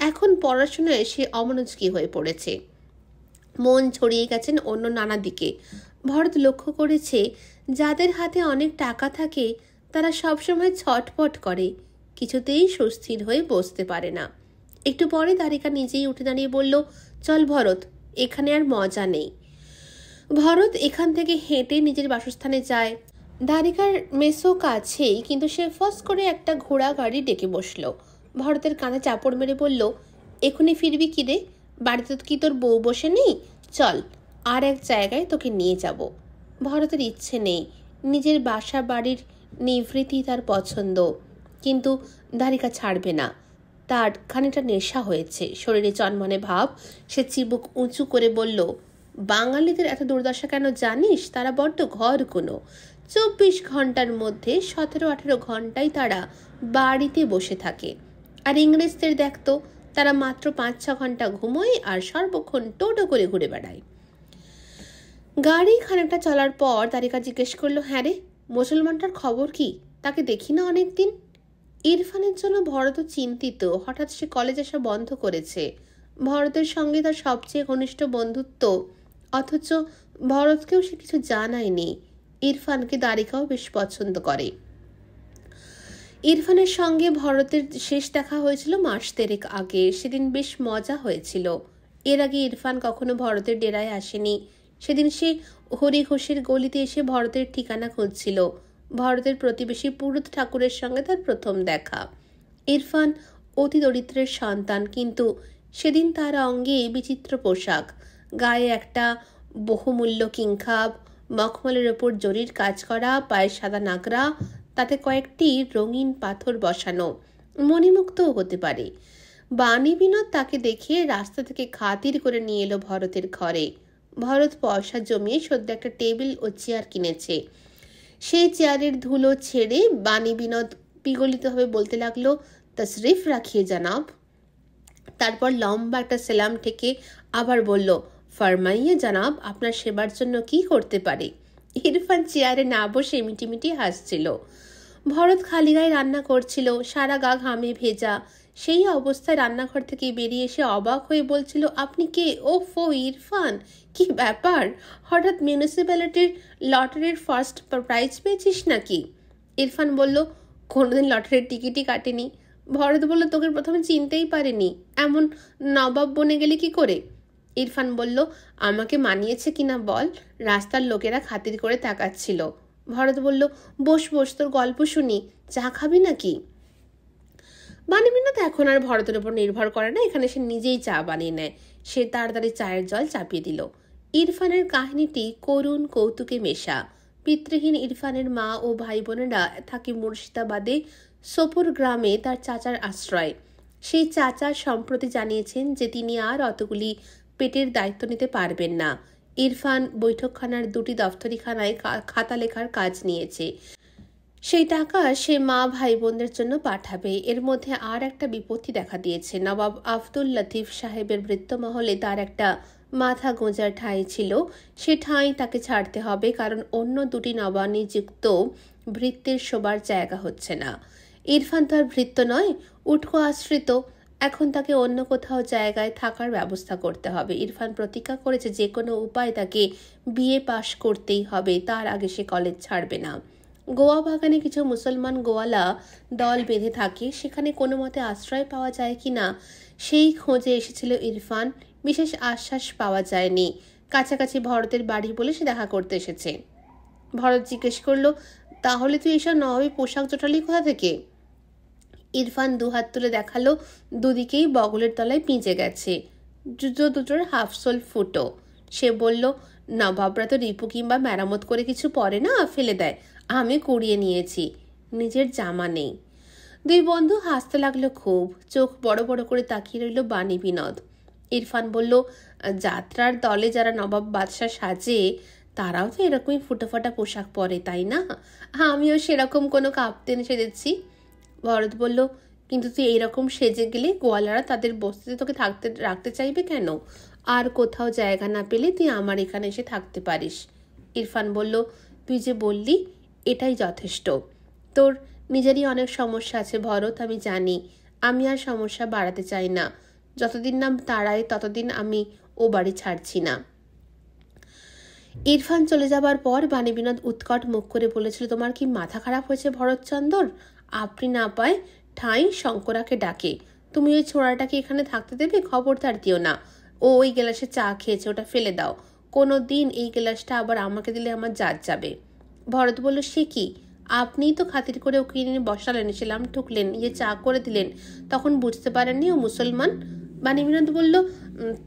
এখন পড়াশোনায় সে অমনোযোগী হয়ে পড়েছে মন ছড়িয়ে গেছেন অন্য নানা দিকে ভরত লক্ষ্য করেছে যাদের হাতে অনেক টাকা থাকে তারা সবসময় ছটপট করে কিছুতেই সুস্থির হয়ে বসতে পারে না একটু পরে তারিকা নিজেই উঠে দাঁড়িয়ে বলল চল ভরত এখানে আর মজা নেই ভরত এখান থেকে হেঁটে নিজের বাসস্থানে যায় দ্বারিকার মেসো কাছেই কিন্তু সে ফস করে একটা ঘোড়া গাড়ি ডেকে বসলো ভরতের কানে চাপড় মেরে বলল এখনই ফিরবি কি রে বাড়িতে কি তোর বউ বসে নেই চল আর এক জায়গায় তোকে নিয়ে যাব ভরতের ইচ্ছে নেই নিজের বাসা বাড়ির নিভৃতি তার পছন্দ কিন্তু দ্বারিকা ছাড়বে না তার খানিটা নেশা হয়েছে শরীরে চনমনে ভাব সে চিবুক উঁচু করে বলল বাঙালিদের এত দুর্দশা কেন জানিস তারা বড্ড ঘর কোনো চব্বিশ ঘন্টার মধ্যে সতেরো আঠেরো ঘন্টাই তারা বাড়িতে বসে থাকে আর ইংরেজদের দেখতো তারা মাত্র পাঁচ ছ ঘন্টা ঘুমোয় আর সর্বক্ষণ টোটো করে ঘুরে বেড়ায় গাড়ি খানিকটা চলার পর তারিকা জিজ্ঞেস করলো হ্যাঁ রে মুসলমানটার খবর কি তাকে দেখি না অনেকদিন ইরফানের জন্য ভরত চিন্তিত হঠাৎ সে কলেজ আসা বন্ধ করেছে ভরতের সঙ্গে তার সবচেয়ে ঘনিষ্ঠ বন্ধুত্ব অথচ ভরতকেও সে কিছু জানায়নি ইরফানকে দ্বারিকাও বেশ পছন্দ করে ইরফানের সঙ্গে ভরতের শেষ দেখা হয়েছিল মাস তেরেক আগে সেদিন বেশ মজা হয়েছিল এর আগে ইরফান কখনো ভরতের ডেরায় আসেনি সেদিন সে হরিঘোষের গলিতে এসে ভরতের ঠিকানা খুঁজছিল ভরতের প্রতিবেশী পুরুত ঠাকুরের সঙ্গে তার প্রথম দেখা ইরফান অতি দরিদ্রের সন্তান কিন্তু সেদিন তার অঙ্গে বিচিত্র পোশাক গায়ে একটা বহুমূল্য কিংখাব মখমলের ওপর জরির কাজ করা পায়ে সাদা নাগরা তাতে কয়েকটি রঙিন পাথর বসানো মণিমুক্ত হতে পারে বাণী বিনোদ তাকে দেখে রাস্তা থেকে খাতির করে নিয়ে এলো ভরতের ঘরে ভরত পয়সা জমিয়ে সদ্য একটা টেবিল ও চেয়ার কিনেছে সেই চেয়ারের ধুলো ছেড়ে বাণী বিনোদ পিগলিতভাবে বলতে লাগলো তশরিফ রাখিয়ে জানাব তারপর লম্বা একটা সেলাম থেকে আবার বলল ফরমাইয়ে জনাব আপনার সেবার জন্য কি করতে পারে ইরফান চেয়ারে না বসে মিটিমিটি হাসছিল ভরত খালি গায়ে রান্না করছিল সারা গা ঘামে ভেজা সেই অবস্থায় রান্নাঘর থেকে বেরিয়ে এসে অবাক হয়ে বলছিল আপনি কে ও ফো ইরফান কি ব্যাপার হঠাৎ মিউনিসিপ্যালিটির লটারির ফার্স্ট প্রাইজ পেয়েছিস নাকি ইরফান বলল কোনোদিন লটারির টিকিটই কাটেনি ভরত বলল তোকে প্রথমে চিনতেই পারেনি এমন নবাব বনে গেলে কি করে ইরফান বলল আমাকে মানিয়েছে কিনা বল রাস্তার লোকেরা খাতির করে তাকাচ্ছিল ভরত বলল বস বস তোর গল্প শুনি চা খাবি নাকি বানিবিনা তো এখন আর ভরতের উপর নির্ভর করে না এখানে সে নিজেই চা বানিয়ে নেয় সে তাড়াতাড়ি চায়ের জল চাপিয়ে দিল ইরফানের কাহিনীটি করুণ কৌতুকে মেশা পিতৃহীন ইরফানের মা ও ভাই বোনেরা থাকে মুর্শিদাবাদে সোপুর গ্রামে তার চাচার আশ্রয় সেই চাচা সম্প্রতি জানিয়েছেন যে তিনি আর অতগুলি পেটের দায়িত্ব নিতে পারবেন না ইরফান বৈঠকখানার দুটি দফতরিখানায় খাতা লেখার কাজ নিয়েছে সেই টাকা সে মা ভাই বোনদের জন্য পাঠাবে এর মধ্যে আর একটা বিপত্তি দেখা দিয়েছে নবাব আফদুল লতিফ সাহেবের বৃত্তমহলে তার একটা মাথা গোঁজার ঠাঁই ছিল সে ঠাঁই তাকে ছাড়তে হবে কারণ অন্য দুটি নবানিযুক্ত ভৃত্যের শোবার জায়গা হচ্ছে না ইরফান তো আর ভৃত্য নয় উটকো আশ্রিত এখন তাকে অন্য কোথাও জায়গায় থাকার ব্যবস্থা করতে হবে ইরফান প্রতিজ্ঞা করেছে যে কোনো উপায় তাকে বিএ পাশ করতেই হবে তার আগে সে কলেজ ছাড়বে না গোয়া বাগানে কিছু মুসলমান গোয়ালা দল বেঁধে থাকে সেখানে কোনো মতে আশ্রয় পাওয়া যায় কি না সেই খোঁজে এসেছিল ইরফান বিশেষ আশ্বাস পাওয়া যায়নি কাছাকাছি ভরতের বাড়ি বলে সে দেখা করতে এসেছে ভরত জিজ্ঞেস করলো তাহলে তুই এসব নবাবী পোশাক জোটালি কোথা থেকে ইরফান দুহাত তুলে দেখালো দুদিকেই বগলের তলায় পিঁচে গেছে জুতো দুটোর হাফসোল ফুটো সে বলল নবাবরা তো রিপু কিংবা মেরামত করে কিছু পরে না ফেলে দেয় আমি কুড়িয়ে নিয়েছি নিজের জামা নেই দুই বন্ধু হাসতে লাগলো খুব চোখ বড় বড় করে তাকিয়ে রইল বাণী বিনোদ ইরফান বলল যাত্রার দলে যারা নবাব বাদশাহ সাজে তারাও তো এরকমই ফুটোফাটা পোশাক পরে তাই না আমিও সেরকম কোনো কাপ্তেন সেজেছি ভরত বলল কিন্তু তুই এইরকম সেজে গেলে গোয়ালারা তাদের বস্তিতে তোকে থাকতে রাখতে চাইবে কেন আর কোথাও জায়গা না পেলে তুই আমার এখানে এসে থাকতে পারিস ইরফান বলল তুই যে বললি এটাই যথেষ্ট তোর নিজেরই অনেক সমস্যা আছে ভরত আমি জানি আমি আর সমস্যা বাড়াতে চাই না যতদিন না তাড়াই ততদিন আমি ও বাড়ি ছাড়ছি না ইরফান চলে যাবার পর বিনোদ উৎকট মুখ করে বলেছিল তোমার কি মাথা খারাপ হয়েছে ভরতচন্দর আপনি না পায় ঠাঁই শঙ্করাকে ডাকে তুমি ওই ছোড়াটাকে এখানে থাকতে দেবে খবরদার দিও না ও ওই গ্লাসে চা খেয়েছে ওটা ফেলে দাও কোনো দিন এই গ্লাসটা আবার আমাকে দিলে আমার যাত যাবে ভরত বলল সে কি আপনিই তো খাতির করে ওকে নিয়ে বসালেন সেলাম ঠুকলেন ইয়ে চা করে দিলেন তখন বুঝতে পারেননি ও মুসলমান বাণী বিনোদ বলল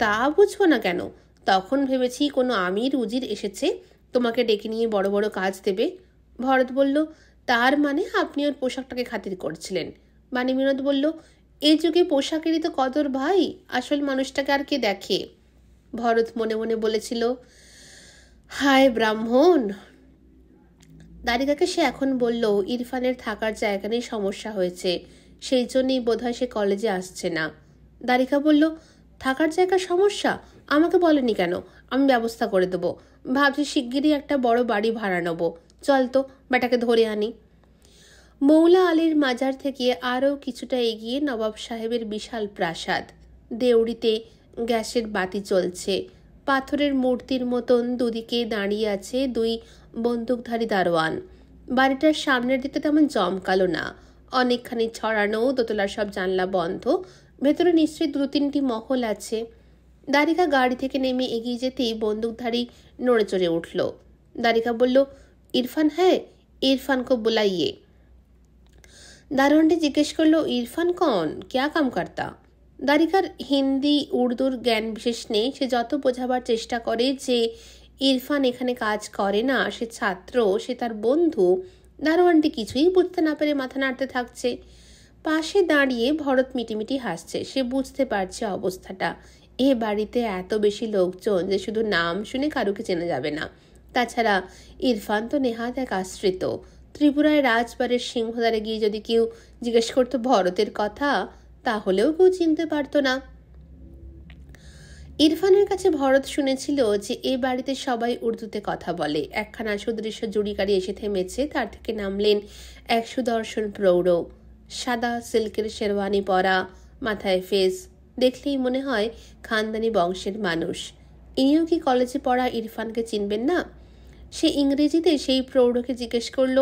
তা বুঝবো না কেন তখন ভেবেছি কোনো আমির উজির এসেছে তোমাকে ডেকে নিয়ে বড় বড় কাজ দেবে ভরত বলল তার মানে আপনি ওর পোশাকটাকে খাতির করছিলেন বাণী বিনোদ বলল এই যুগে পোশাকেরই তো কদর ভাই আসল মানুষটাকে আর কে দেখে ভরত মনে মনে বলেছিল হায় ব্রাহ্মণ দারিকাকে সে এখন বলল ইরফানের থাকার জায়গা নিয়ে সমস্যা হয়েছে সেই জন্যই হয় সে কলেজে আসছে না দারিকা বলল থাকার জায়গার সমস্যা আমাকে বলেনি কেন আমি ব্যবস্থা করে দেবো ভাবছি শিগগিরই একটা বড় বাড়ি ভাড়া নেবো চল তো বেটাকে ধরে আনি মৌলা আলীর মাজার থেকে আরও কিছুটা এগিয়ে নবাব সাহেবের বিশাল প্রাসাদ দেউড়িতে গ্যাসের বাতি চলছে পাথরের মূর্তির মতন দুদিকে দাঁড়িয়ে আছে দুই বন্দুকধারী দারোয়ান বাড়িটার সামনের দিকে তেমন জমকালো না অনেকখানি ছড়ানো দোতলার সব জানলা বন্ধ ভেতরে নিশ্চয়ই দু তিনটি মহল আছে দারিকা গাড়ি থেকে নেমে এগিয়ে যেতেই বন্দুকধারী নড়ে চড়ে উঠল দারিকা বলল ইরফান হ্যাঁ ইরফানকে বুলাইয়ে দারোয়ানটি জিজ্ঞেস जिज्ञेस ইরফান কন क्या কাম কর্তা দারিকার হিন্দি উর্দুর জ্ঞান বিশেষ নেই সে যত বোঝাবার চেষ্টা করে যে ইরফান এখানে কাজ করে না সে ছাত্র সে তার বন্ধু দারোয়ানটি কিছুই বুঝতে না পেরে মাথা নাড়তে থাকছে পাশে দাঁড়িয়ে ভরত মিটিমিটি হাসছে সে বুঝতে পারছে অবস্থাটা এ বাড়িতে এত বেশি লোকজন যে শুধু নাম শুনে কারুকে চেনা যাবে না তাছাড়া ইরফান তো নেহাত এক আশ্রিত ত্রিপুরায় রাজবাড়ের সিংহদ্বারে গিয়ে যদি কেউ জিজ্ঞেস করতো ভরতের কথা তাহলেও কেউ চিনতে পারতো না ইরফানের কাছে ভরত শুনেছিল যে এ বাড়িতে সবাই উর্দুতে কথা বলে একখানা সুদৃশ্য জুড়িকারি এসে থেমেছে তার থেকে নামলেন এক সুদর্শন প্রৌঢ় সাদা সিল্কের শেরওয়ানি পরা মাথায় ফেস দেখলেই মনে হয় খানদানি বংশের মানুষ ইনিও কি কলেজে পড়া ইরফানকে চিনবেন না সে ইংরেজিতে সেই প্রৌঢ়কে জিজ্ঞেস করল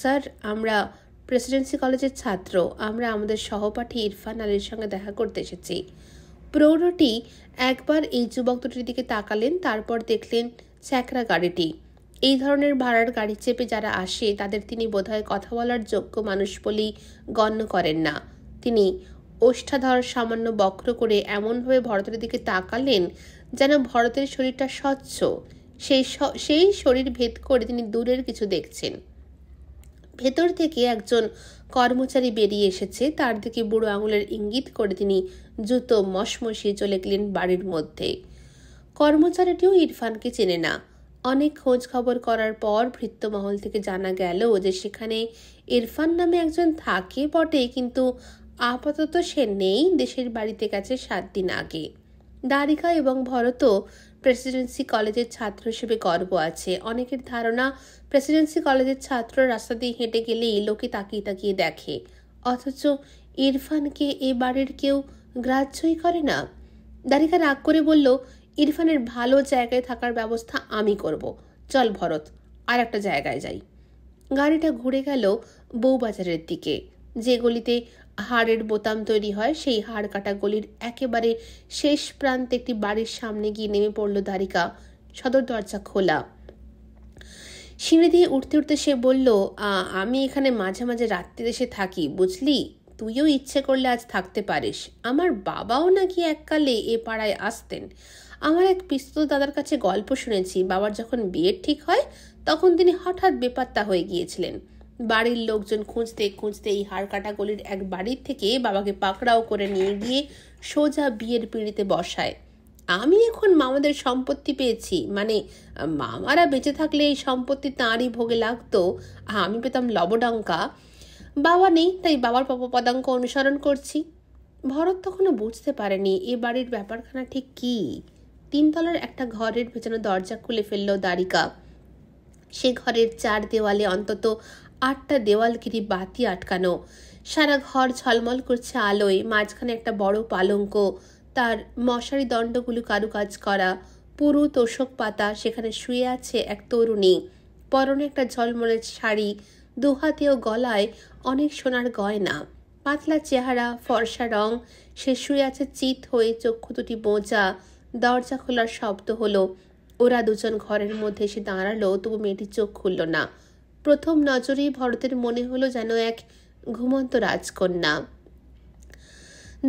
স্যার আমরা প্রেসিডেন্সি কলেজের ছাত্র আমরা আমাদের সহপাঠী ইরফান আলীর সঙ্গে দেখা করতে এসেছি প্রৌঢ়টি একবার এই যুবক দুটির দিকে তাকালেন তারপর দেখলেন চ্যাকরা গাড়িটি এই ধরনের ভাড়ার গাড়ি চেপে যারা আসে তাদের তিনি বোধহয় কথা বলার যোগ্য মানুষ বলেই গণ্য করেন না তিনি ওষ্ঠাধর সামান্য বক্র করে এমনভাবে ভরতের দিকে তাকালেন যেন ভরতের শরীরটা স্বচ্ছ সেই সেই শরীর ভেদ করে তিনি দূরের কিছু দেখছেন ভেতর থেকে একজন কর্মচারী বেরিয়ে এসেছে তার দিকে বুড়ো আঙুলের ইঙ্গিত করে তিনি জুতো মশমশিয়ে চলে গেলেন বাড়ির মধ্যে কর্মচারীটিও ইরফানকে চেনে না অনেক খোঁজ খবর করার পর মহল থেকে জানা গেল যে সেখানে ইরফান নামে একজন থাকে বটে কিন্তু আপাতত সে নেই দেশের বাড়িতে গেছে সাত দিন আগে দারিকা এবং ভরতও প্রেসিডেন্সি কলেজের ছাত্র হিসেবে গর্ব আছে অনেকের ধারণা প্রেসিডেন্সি কলেজের ছাত্র রাস্তা দিয়ে হেঁটে গেলেই লোকে তাকিয়ে তাকিয়ে দেখে অথচ ইরফানকে এ বাড়ির কেউ গ্রাহ্যই করে না দারিকা রাগ করে বলল ইরফানের ভালো জায়গায় থাকার ব্যবস্থা আমি করব চল ভরত আর একটা জায়গায় যাই গাড়িটা ঘুরে গেল বউবাজারের দিকে যে গলিতে হাড়ের বোতাম তৈরি হয় সেই হাড় কাটা গলির একেবারে শেষ প্রান্তে একটি বাড়ির সামনে গিয়ে নেমে পড়ল দ্বারিকা সদর দরজা খোলা সিঁড়ি দিয়ে উঠতে উঠতে সে বলল আমি এখানে মাঝে মাঝে রাত্রির এসে থাকি বুঝলি তুইও ইচ্ছে করলে আজ থাকতে পারিস আমার বাবাও নাকি এককালে এ পাড়ায় আসতেন আমার এক পিস্তুত দাদার কাছে গল্প শুনেছি বাবার যখন বিয়ের ঠিক হয় তখন তিনি হঠাৎ বেপাত্তা হয়ে গিয়েছিলেন বাড়ির লোকজন খুঁজতে খুঁজতে এই হাড়কাটা গলির এক বাড়ির থেকে বাবাকে পাকড়াও করে নিয়ে গিয়ে সোজা বিয়ের পিঁড়িতে বসায় আমি এখন মামাদের সম্পত্তি পেয়েছি মানে মামারা বেঁচে থাকলে এই সম্পত্তি তাঁরই ভোগে লাগতো আমি পেতাম লবডঙ্কা বাবা নেই তাই বাবার পপপদাঙ্ক অনুসরণ করছি ভরত তখনও বুঝতে পারেনি এ বাড়ির ব্যাপারখানা ঠিক কী তিনতলার একটা ঘরের পেছনে দরজা খুলে ফেললো দ্বারিকা সে ঘরের চার দেওয়ালে অন্তত আটটা দেওয়াল ঘিরে বাতি আটকানো সারা ঘর ঝলমল করছে আলোয় মাঝখানে একটা বড় পালঙ্ক তার মশারি দণ্ডগুলো কারুকাজ করা পুরু তোষক পাতা সেখানে শুয়ে আছে এক তরুণী পরনে একটা ঝলমলের শাড়ি দুহাতে ও গলায় অনেক সোনার গয়না পাতলা চেহারা ফর্সা রং সে শুয়ে আছে চিত হয়ে চক্ষু দুটি বোঝা দরজা খোলার শব্দ হলো ওরা দুজন ঘরের মধ্যে এসে দাঁড়ালো তবু মেয়েটি চোখ খুলল না প্রথম নজরেই ভরতের মনে হলো যেন এক ঘুমন্ত রাজকন্যা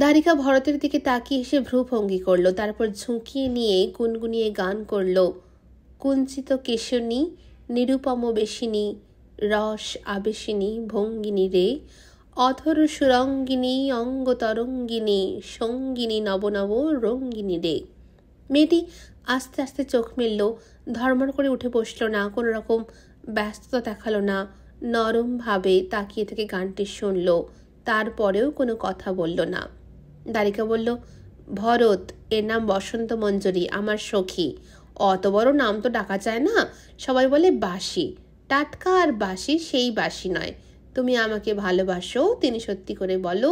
দারিকা ভরতের দিকে তাকিয়ে এসে ভ্রুভঙ্গি করলো তারপর ঝুঁকিয়ে নিয়ে গুনগুনিয়ে গান করল কুঞ্চিত কেশনী নিরুপম বেশিনী রস আবেশিনী ভঙ্গিনী রে অথর সুরঙ্গিনী অঙ্গতরঙ্গিনী সঙ্গিনী নবনব রঙ্গিনী রে মেয়েটি আস্তে আস্তে চোখ মেলল ধর্মর করে উঠে বসল না কোনো রকম ব্যস্ততা দেখালো না নরমভাবে তাকিয়ে থেকে গানটি শুনল তারপরেও কোনো কথা বলল না দারিকা বলল ভরত এর নাম বসন্ত মঞ্জুরি আমার সখী অত বড় নাম তো ডাকা যায় না সবাই বলে বাসি টাটকা আর বাসি সেই বাসি নয় তুমি আমাকে ভালোবাসো তিনি সত্যি করে বলো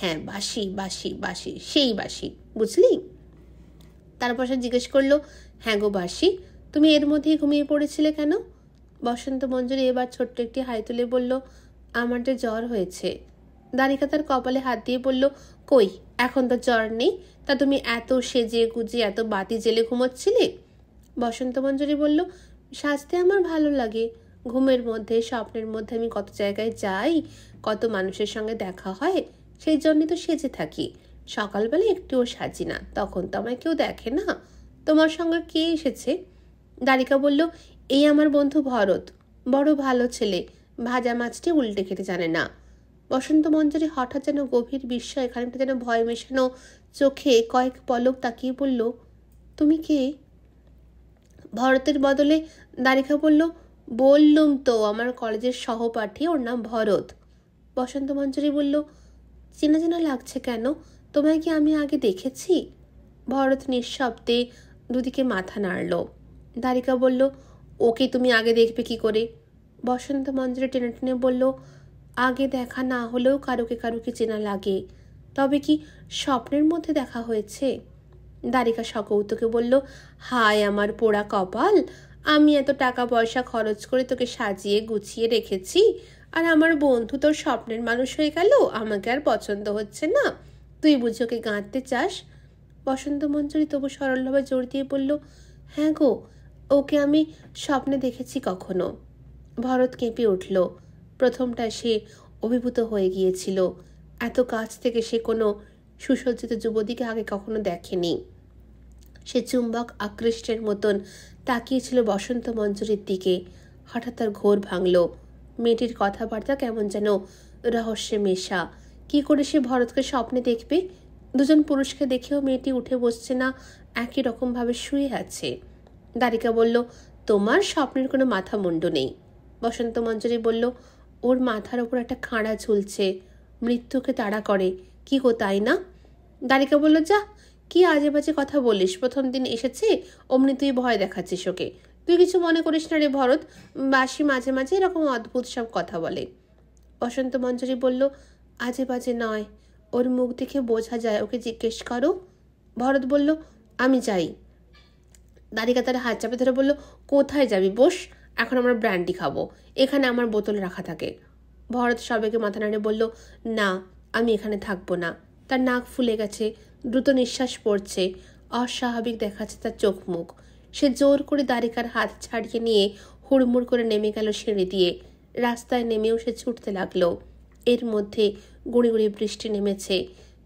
হ্যাঁ বাসি বাসি বাসি সেই বাসি বুঝলি তারপর সে জিজ্ঞেস করলো হ্যাঁ গো বাসি তুমি এর মধ্যেই ঘুমিয়ে পড়েছিলে কেন বসন্ত মঞ্জুরি এবার ছোট্ট একটি হাই তুলে বলল আমার যে জ্বর হয়েছে দাঁড়িকা তার কপালে হাত দিয়ে বলল কই এখন তো জ্বর নেই তা তুমি এত সেজে গুজে এত বাতি জেলে ঘুমোচ্ছিলে বসন্ত মঞ্জুরি বলল সাজতে আমার ভালো লাগে ঘুমের মধ্যে স্বপ্নের মধ্যে আমি কত জায়গায় যাই কত মানুষের সঙ্গে দেখা হয় সেই জন্যই তো সেজে থাকি সকালবেলা একটুও সাজি না তখন তো আমায় কেউ দেখে না তোমার সঙ্গে কে এসেছে দারিকা বলল এই আমার বন্ধু ভরত বড় ভালো ছেলে ভাজা মাছটি উল্টে খেতে জানে না বসন্ত মঞ্জুরি হঠাৎ যেন গভীর বিস্ময় খানিকটা যেন ভয় মেশানো চোখে কয়েক পলক তাকিয়ে বলল তুমি কে ভরতের বদলে দারিখা বলল বললুম তো আমার কলেজের সহপাঠী ওর নাম ভরত বসন্ত মঞ্জুরি বলল চেনা চেনা লাগছে কেন তোমায় কি আমি আগে দেখেছি ভরত নিঃশব্দে দুদিকে মাথা নাড়ল দারিকা বলল ওকে তুমি আগে দেখবে কি করে বসন্ত মঞ্জরে টেনে টেনে বলল আগে দেখা না হলেও কারুকে কারুকে চেনা লাগে তবে কি স্বপ্নের মধ্যে দেখা হয়েছে দারিকা সকৌতকে বলল হায় আমার পোড়া কপাল আমি এত টাকা পয়সা খরচ করে তোকে সাজিয়ে গুছিয়ে রেখেছি আর আমার বন্ধু তোর স্বপ্নের মানুষ হয়ে গেল আমাকে আর পছন্দ হচ্ছে না তুই বুঝোকে ওকে চাস বসন্ত মঞ্জুরি তবু সরলভাবে জোর দিয়ে বলল হ্যাঁ গো ওকে আমি স্বপ্নে দেখেছি কখনো ভরত কেঁপে উঠল প্রথমটা সে অভিভূত হয়ে গিয়েছিল এত কাছ থেকে সে কোনো সুসজ্জিত যুবতীকে আগে কখনো দেখেনি সে চুম্বক আকৃষ্টের মতন তাকিয়েছিল বসন্ত মঞ্জুরির দিকে হঠাৎ তার ঘোর ভাঙল মেয়েটির কথাবার্তা কেমন যেন রহস্যে মেশা কি করে সে ভরতকে স্বপ্নে দেখবে দুজন পুরুষকে দেখেও মেয়েটি উঠে বসছে না একই রকমভাবে শুয়ে আছে দ্বারিকা বলল তোমার স্বপ্নের কোনো মাথা মুন্ড নেই বসন্ত মঞ্জুরি বলল ওর মাথার ওপর একটা খাঁড়া ঝুলছে মৃত্যুকে তাড়া করে কি গো তাই না দ্বারিকা বলল যা কি আজে বাজে কথা বলিস প্রথম দিন এসেছে অমনি তুই ভয় দেখাচ্ছিস ওকে তুই কিছু মনে করিস না রে ভরত বাসি মাঝে মাঝে এরকম অদ্ভুত সব কথা বলে বসন্ত মঞ্জুরি বলল আজে বাজে নয় ওর মুখ দেখে বোঝা যায় ওকে জিজ্ঞেস করো ভরত বলল আমি যাই দাদিকা তার হাত চাপে ধরে বলল কোথায় যাবি বস এখন আমরা ব্র্যান্ডি খাবো এখানে আমার বোতল রাখা থাকে ভরত সবেকে মাথা নাড়ে বলল না আমি এখানে থাকবো না তার নাক ফুলে গেছে দ্রুত নিঃশ্বাস পড়ছে অস্বাভাবিক দেখাচ্ছে তার চোখ মুখ সে জোর করে দারিকার হাত ছাড়িয়ে নিয়ে হুড়মুড় করে নেমে গেল সিঁড়ি দিয়ে রাস্তায় নেমেও সে ছুটতে লাগলো এর মধ্যে গুঁড়ি গুঁড়ি বৃষ্টি নেমেছে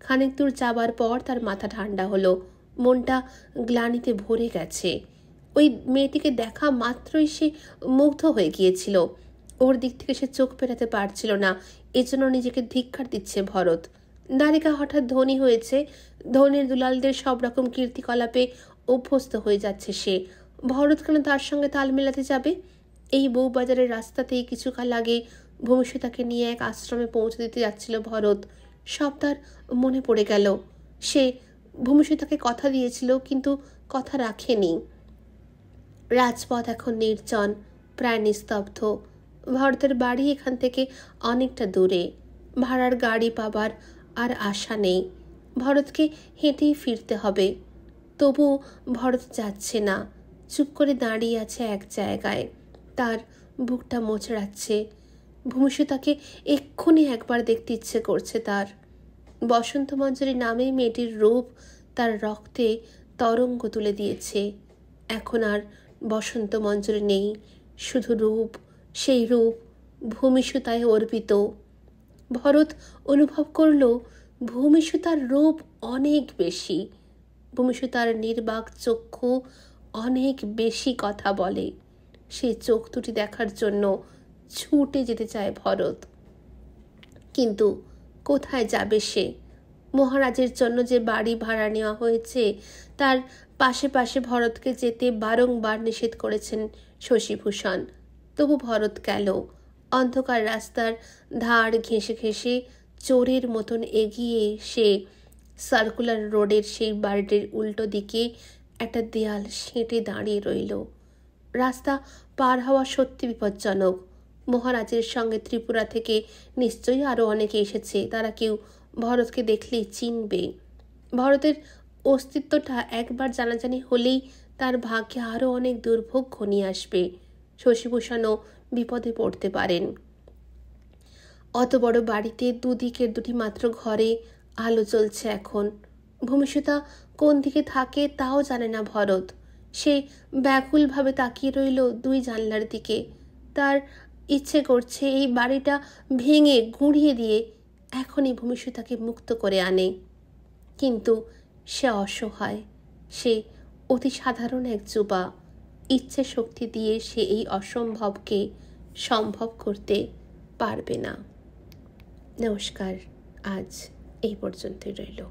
খানিক দূর যাবার পর তার মাথা ঠান্ডা হলো মনটা গ্লানিতে ভরে গেছে ওই মেয়েটিকে দেখা মাত্রই সে মুগ্ধ হয়ে গিয়েছিল ওর দিক থেকে সে চোখ পেরাতে পারছিল না এজন্য নিজেকে ধিক্ষার দিচ্ছে ভরত দ্বারিকা হঠাৎ ধনী হয়েছে ধনের দুলালদের সব রকম কীর্তিকলাপে অভ্যস্ত হয়ে যাচ্ছে সে ভরত কেন তার সঙ্গে তাল মেলাতে যাবে এই বউবাজারের রাস্তাতেই কিছুকাল আগে ভূমিষ্যতাকে নিয়ে এক আশ্রমে পৌঁছে দিতে যাচ্ছিল ভরত সব তার মনে পড়ে গেল সে ভূমিষু তাকে কথা দিয়েছিল কিন্তু কথা রাখেনি রাজপথ এখন নির্জন প্রায় নিস্তব্ধ ভরতের বাড়ি এখান থেকে অনেকটা দূরে ভাড়ার গাড়ি পাবার আর আশা নেই ভরতকে হেঁটেই ফিরতে হবে তবু ভরত যাচ্ছে না চুপ করে দাঁড়িয়ে আছে এক জায়গায় তার বুকটা মোচড়াচ্ছে ভূমিষ্য তাকে এক্ষুনি একবার দেখতে ইচ্ছে করছে তার বসন্ত মঞ্জরি নামে মেয়েটির রূপ তার রক্তে তরঙ্গ তুলে দিয়েছে এখন আর বসন্ত মঞ্জরি নেই শুধু রূপ সেই রূপ ভূমিসুতায় অর্পিত ভরত অনুভব করল ভূমিসুতার রূপ অনেক বেশি ভূমিসুতার নির্বাক চক্ষু অনেক বেশি কথা বলে সেই চোখ দুটি দেখার জন্য ছুটে যেতে চায় ভরত কিন্তু কোথায় যাবে সে মহারাজের জন্য যে বাড়ি ভাড়া নেওয়া হয়েছে তার পাশে পাশে ভরতকে যেতে বারংবার নিষেধ করেছেন শশীভূষণ তবু ভরত গেল অন্ধকার রাস্তার ধার ঘেঁষে ঘেঁষে চোরের মতন এগিয়ে সে সার্কুলার রোডের সেই বাড়িটির উল্টো দিকে একটা দেয়াল সেঁটে দাঁড়িয়ে রইল রাস্তা পার হওয়া সত্যি বিপজ্জনক মহারাজের সঙ্গে ত্রিপুরা থেকে নিশ্চয়ই আরও অনেকে এসেছে তারা কেউ ভরতকে দেখলেই চিনবে ভরতের অস্তিত্বটা একবার জানাজানি হলেই তার ভাগ্যে আরও অনেক দুর্ভোগ ঘনিয়ে আসবে শশীভূষণও বিপদে পড়তে পারেন অত বড় বাড়িতে দুদিকের দুটি মাত্র ঘরে আলো চলছে এখন ভূমিষ্যতা কোন দিকে থাকে তাও জানে না ভরত সে ব্যাকুলভাবে তাকিয়ে রইল দুই জানলার দিকে তার ইচ্ছে করছে এই বাড়িটা ভেঙে গুঁড়িয়ে দিয়ে এখনই ভূমিষ্যতাকে মুক্ত করে আনে কিন্তু সে অসহায় সে অতি সাধারণ এক যুবা ইচ্ছে শক্তি দিয়ে সে এই অসম্ভবকে সম্ভব করতে পারবে না নমস্কার আজ এই পর্যন্তই রইল